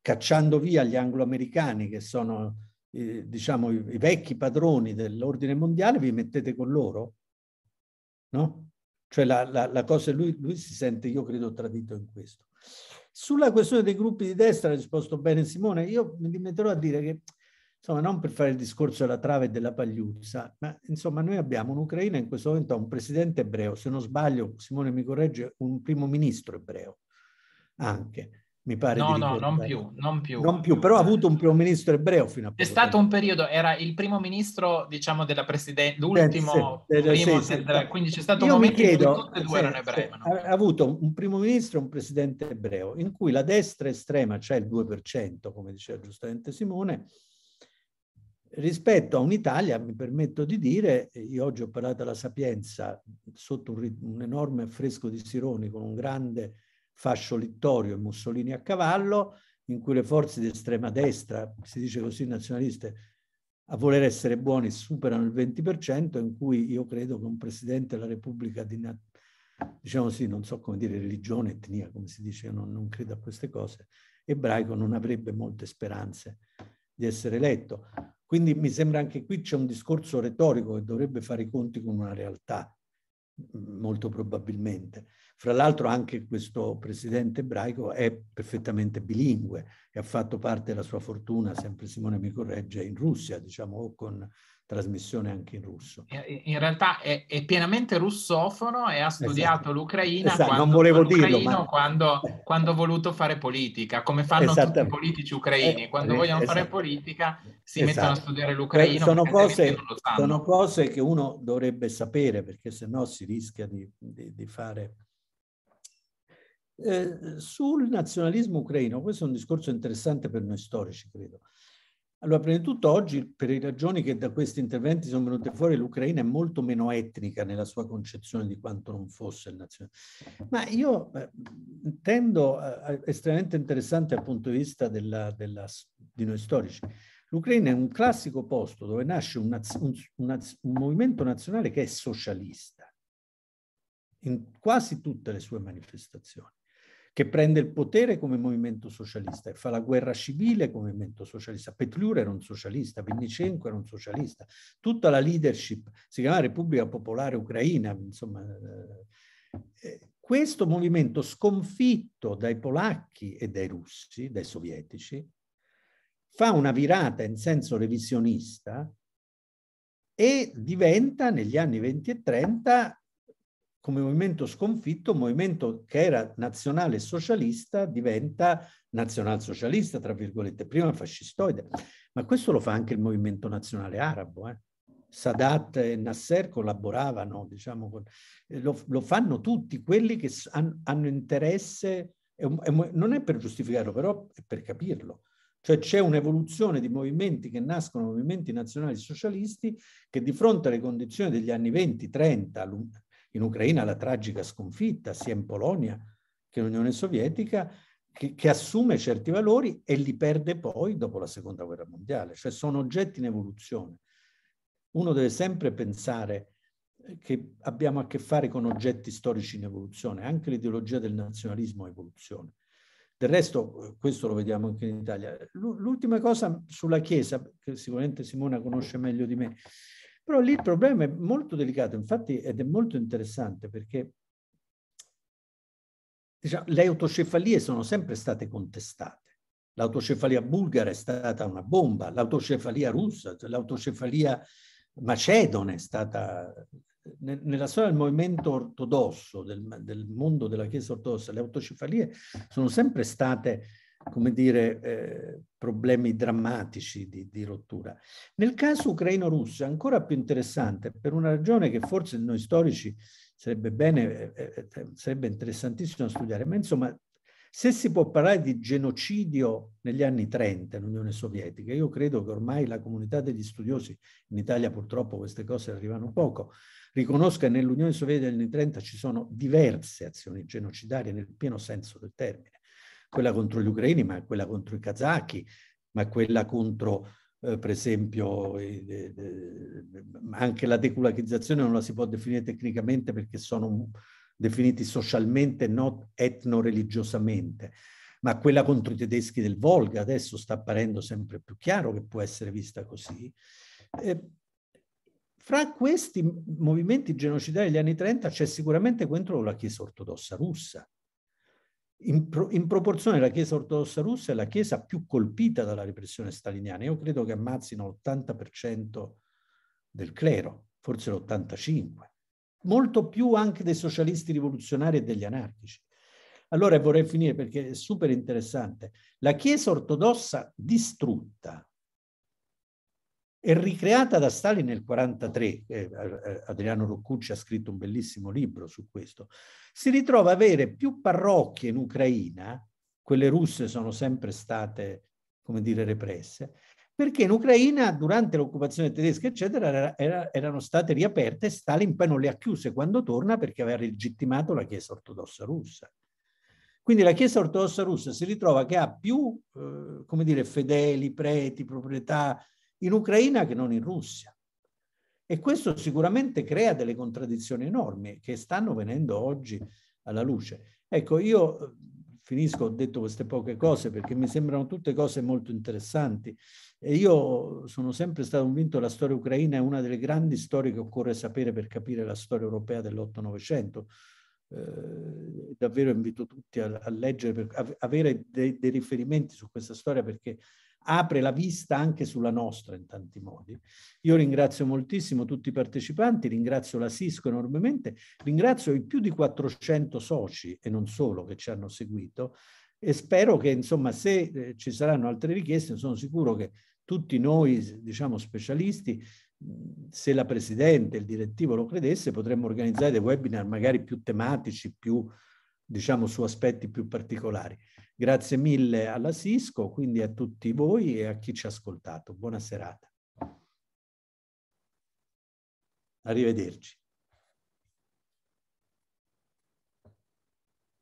Speaker 1: cacciando via gli angloamericani che sono eh, diciamo i, i, vecchi padroni dell'ordine mondiale, vi mettete con loro? No? Cioè la, la, la cosa, lui, lui si sente, io credo, tradito in questo. Sulla questione dei gruppi di destra ha risposto bene Simone, io mi dimetterò a dire che insomma, non per fare il discorso della trave e della pagliuzza, ma insomma, noi abbiamo un'Ucraina in questo momento ha un presidente ebreo, se non sbaglio, Simone mi corregge, un primo ministro ebreo anche. Mi pare no, no, non più,
Speaker 2: non più. Non più,
Speaker 1: però ha avuto un primo ministro ebreo fino a
Speaker 2: È stato tempo. un periodo, era il primo ministro, diciamo, della presidenza, l'ultimo, sì, primo, sì, sì, quindi c'è stato un momento chiedo, in cui tutti e due erano ebrei.
Speaker 1: Ha avuto un primo ministro e un presidente ebreo, in cui la destra estrema, cioè il 2%, come diceva giustamente Simone, rispetto a un'Italia, mi permetto di dire, eh, io oggi ho parlato alla Sapienza sotto un, un enorme affresco di Sironi con un grande fascio littorio e Mussolini a cavallo, in cui le forze di estrema destra, si dice così nazionaliste, a voler essere buoni superano il 20%, in cui io credo che un Presidente della Repubblica di, diciamo sì, non so come dire, religione, etnia, come si dice, io non, non credo a queste cose, ebraico non avrebbe molte speranze di essere eletto. Quindi mi sembra anche qui c'è un discorso retorico che dovrebbe fare i conti con una realtà, mm, molto probabilmente. Fra l'altro anche questo presidente ebraico è perfettamente bilingue e ha fatto parte della sua fortuna, sempre Simone mi corregge, in Russia, diciamo, o con trasmissione anche in russo.
Speaker 2: In realtà è, è pienamente russofono e ha esatto. studiato esatto. l'Ucraina esatto, quando, non volevo dirlo, ma... quando, quando ha voluto fare politica, come fanno tutti i politici ucraini. Eh, quando vogliono fare esatto. politica si esatto. mettono a studiare l'Ucraina. Sono cose, sono
Speaker 1: cose, che uno dovrebbe sapere perché sennò si rischia di, di, di fare... Eh, sul nazionalismo ucraino, questo è un discorso interessante per noi storici, credo. Allora, prima di tutto oggi, per le ragioni che da questi interventi sono venute fuori, l'Ucraina è molto meno etnica nella sua concezione di quanto non fosse il nazionale. Ma io eh, tendo, eh, estremamente interessante dal punto di vista della, della, di noi storici, l'Ucraina è un classico posto dove nasce un, naz, un, un, un movimento nazionale che è socialista in quasi tutte le sue manifestazioni che prende il potere come movimento socialista e fa la guerra civile come movimento socialista. Petlura era un socialista, Vinnicenco era un socialista, tutta la leadership, si chiama Repubblica Popolare Ucraina, insomma... Eh, eh, questo movimento sconfitto dai polacchi e dai russi, dai sovietici, fa una virata in senso revisionista e diventa negli anni 20 e 30 come movimento sconfitto, un movimento che era nazionale socialista diventa nazionalsocialista, tra virgolette, prima fascistoide. Ma questo lo fa anche il movimento nazionale arabo. Eh. Sadat e Nasser collaboravano, diciamo, con... Eh, lo, lo, fanno tutti quelli che han, hanno interesse, è un, è un, non è per giustificarlo, però è per capirlo. Cioè c'è un'evoluzione di movimenti che nascono, movimenti nazionali socialisti, che di fronte alle condizioni degli anni 20, 30, in Ucraina la tragica sconfitta, sia in Polonia che in Unione Sovietica, che, che, assume certi valori e li perde poi dopo la seconda guerra mondiale, cioè sono oggetti in evoluzione. Uno deve sempre pensare che abbiamo a che fare con oggetti storici in evoluzione, anche l'ideologia del nazionalismo è evoluzione. Del resto, questo lo vediamo anche in Italia. L'ultima cosa sulla Chiesa, che sicuramente Simona conosce meglio di me, però lì il problema è molto delicato, infatti, ed è molto interessante perché diciamo, le autocefalie sono sempre state contestate. L'autocefalia bulgara è stata una bomba, l'autocefalia russa, cioè l'autocefalia macedone è stata... Nella storia del movimento ortodosso, del, del mondo della Chiesa ortodossa, le autocefalie sono sempre state come dire, eh, problemi drammatici di, di, rottura. Nel caso ucraino-russo è ancora più interessante per una ragione che forse noi storici sarebbe bene, eh, eh, eh sarebbe interessantissimo studiare, ma insomma se si può parlare di genocidio negli anni 30 nell'Unione Sovietica, io credo che ormai la comunità degli studiosi, in Italia purtroppo queste cose arrivano poco, riconosca che nell'Unione Sovietica degli anni 30 ci sono diverse azioni genocidarie nel pieno senso del termine quella contro gli ucraini, ma quella contro i kazaki, ma quella contro, eh, per esempio, eh, eh, anche la decolachizzazione non la si può definire tecnicamente perché sono definiti socialmente, non etno-religiosamente, ma quella contro i tedeschi del Volga adesso sta apparendo sempre più chiaro che può essere vista così. fra questi movimenti genocidari degli anni 30 c'è sicuramente contro la Chiesa ortodossa russa, in, pro, in, proporzione la Chiesa ortodossa russa è la Chiesa più colpita dalla repressione staliniana. Io credo che ammazzino l'80% del clero, forse l'85%, molto più anche dei socialisti rivoluzionari e degli anarchici. Allora vorrei finire perché è super interessante. La Chiesa ortodossa distrutta e ricreata da Stalin nel 1943, eh, eh, Adriano Roccucci ha scritto un bellissimo libro su questo, si ritrova ad avere più parrocchie in Ucraina, quelle russe sono sempre state, come dire, represse, perché in Ucraina durante l'occupazione tedesca, eccetera, era, era, erano state riaperte e Stalin poi non le ha chiuse quando torna perché aveva legittimato la Chiesa ortodossa russa. Quindi la Chiesa ortodossa russa si ritrova che ha più, eh, come dire, fedeli, preti, proprietà, in Ucraina che non in Russia. E questo sicuramente crea delle contraddizioni enormi che stanno venendo oggi alla luce. Ecco, io eh, finisco, ho detto queste poche cose perché mi sembrano tutte cose molto interessanti. E io sono sempre stato convinto che la storia ucraina è una delle grandi storie che occorre sapere per capire la storia europea dell'Otto-Novecento. Eh, davvero invito tutti a, a leggere, per, a, avere dei, dei riferimenti su questa storia perché apre la vista anche sulla nostra in tanti modi. Io ringrazio moltissimo tutti i partecipanti, ringrazio la Cisco enormemente, ringrazio i più di 400 soci e non solo che ci hanno seguito e spero che insomma se eh, ci saranno altre richieste sono sicuro che tutti noi diciamo specialisti se la Presidente, il direttivo lo credesse, potremmo organizzare dei webinar magari più tematici, più diciamo su aspetti più particolari. Grazie mille alla Cisco, quindi a tutti voi e a chi ci ha ascoltato. Buona serata. Arrivederci.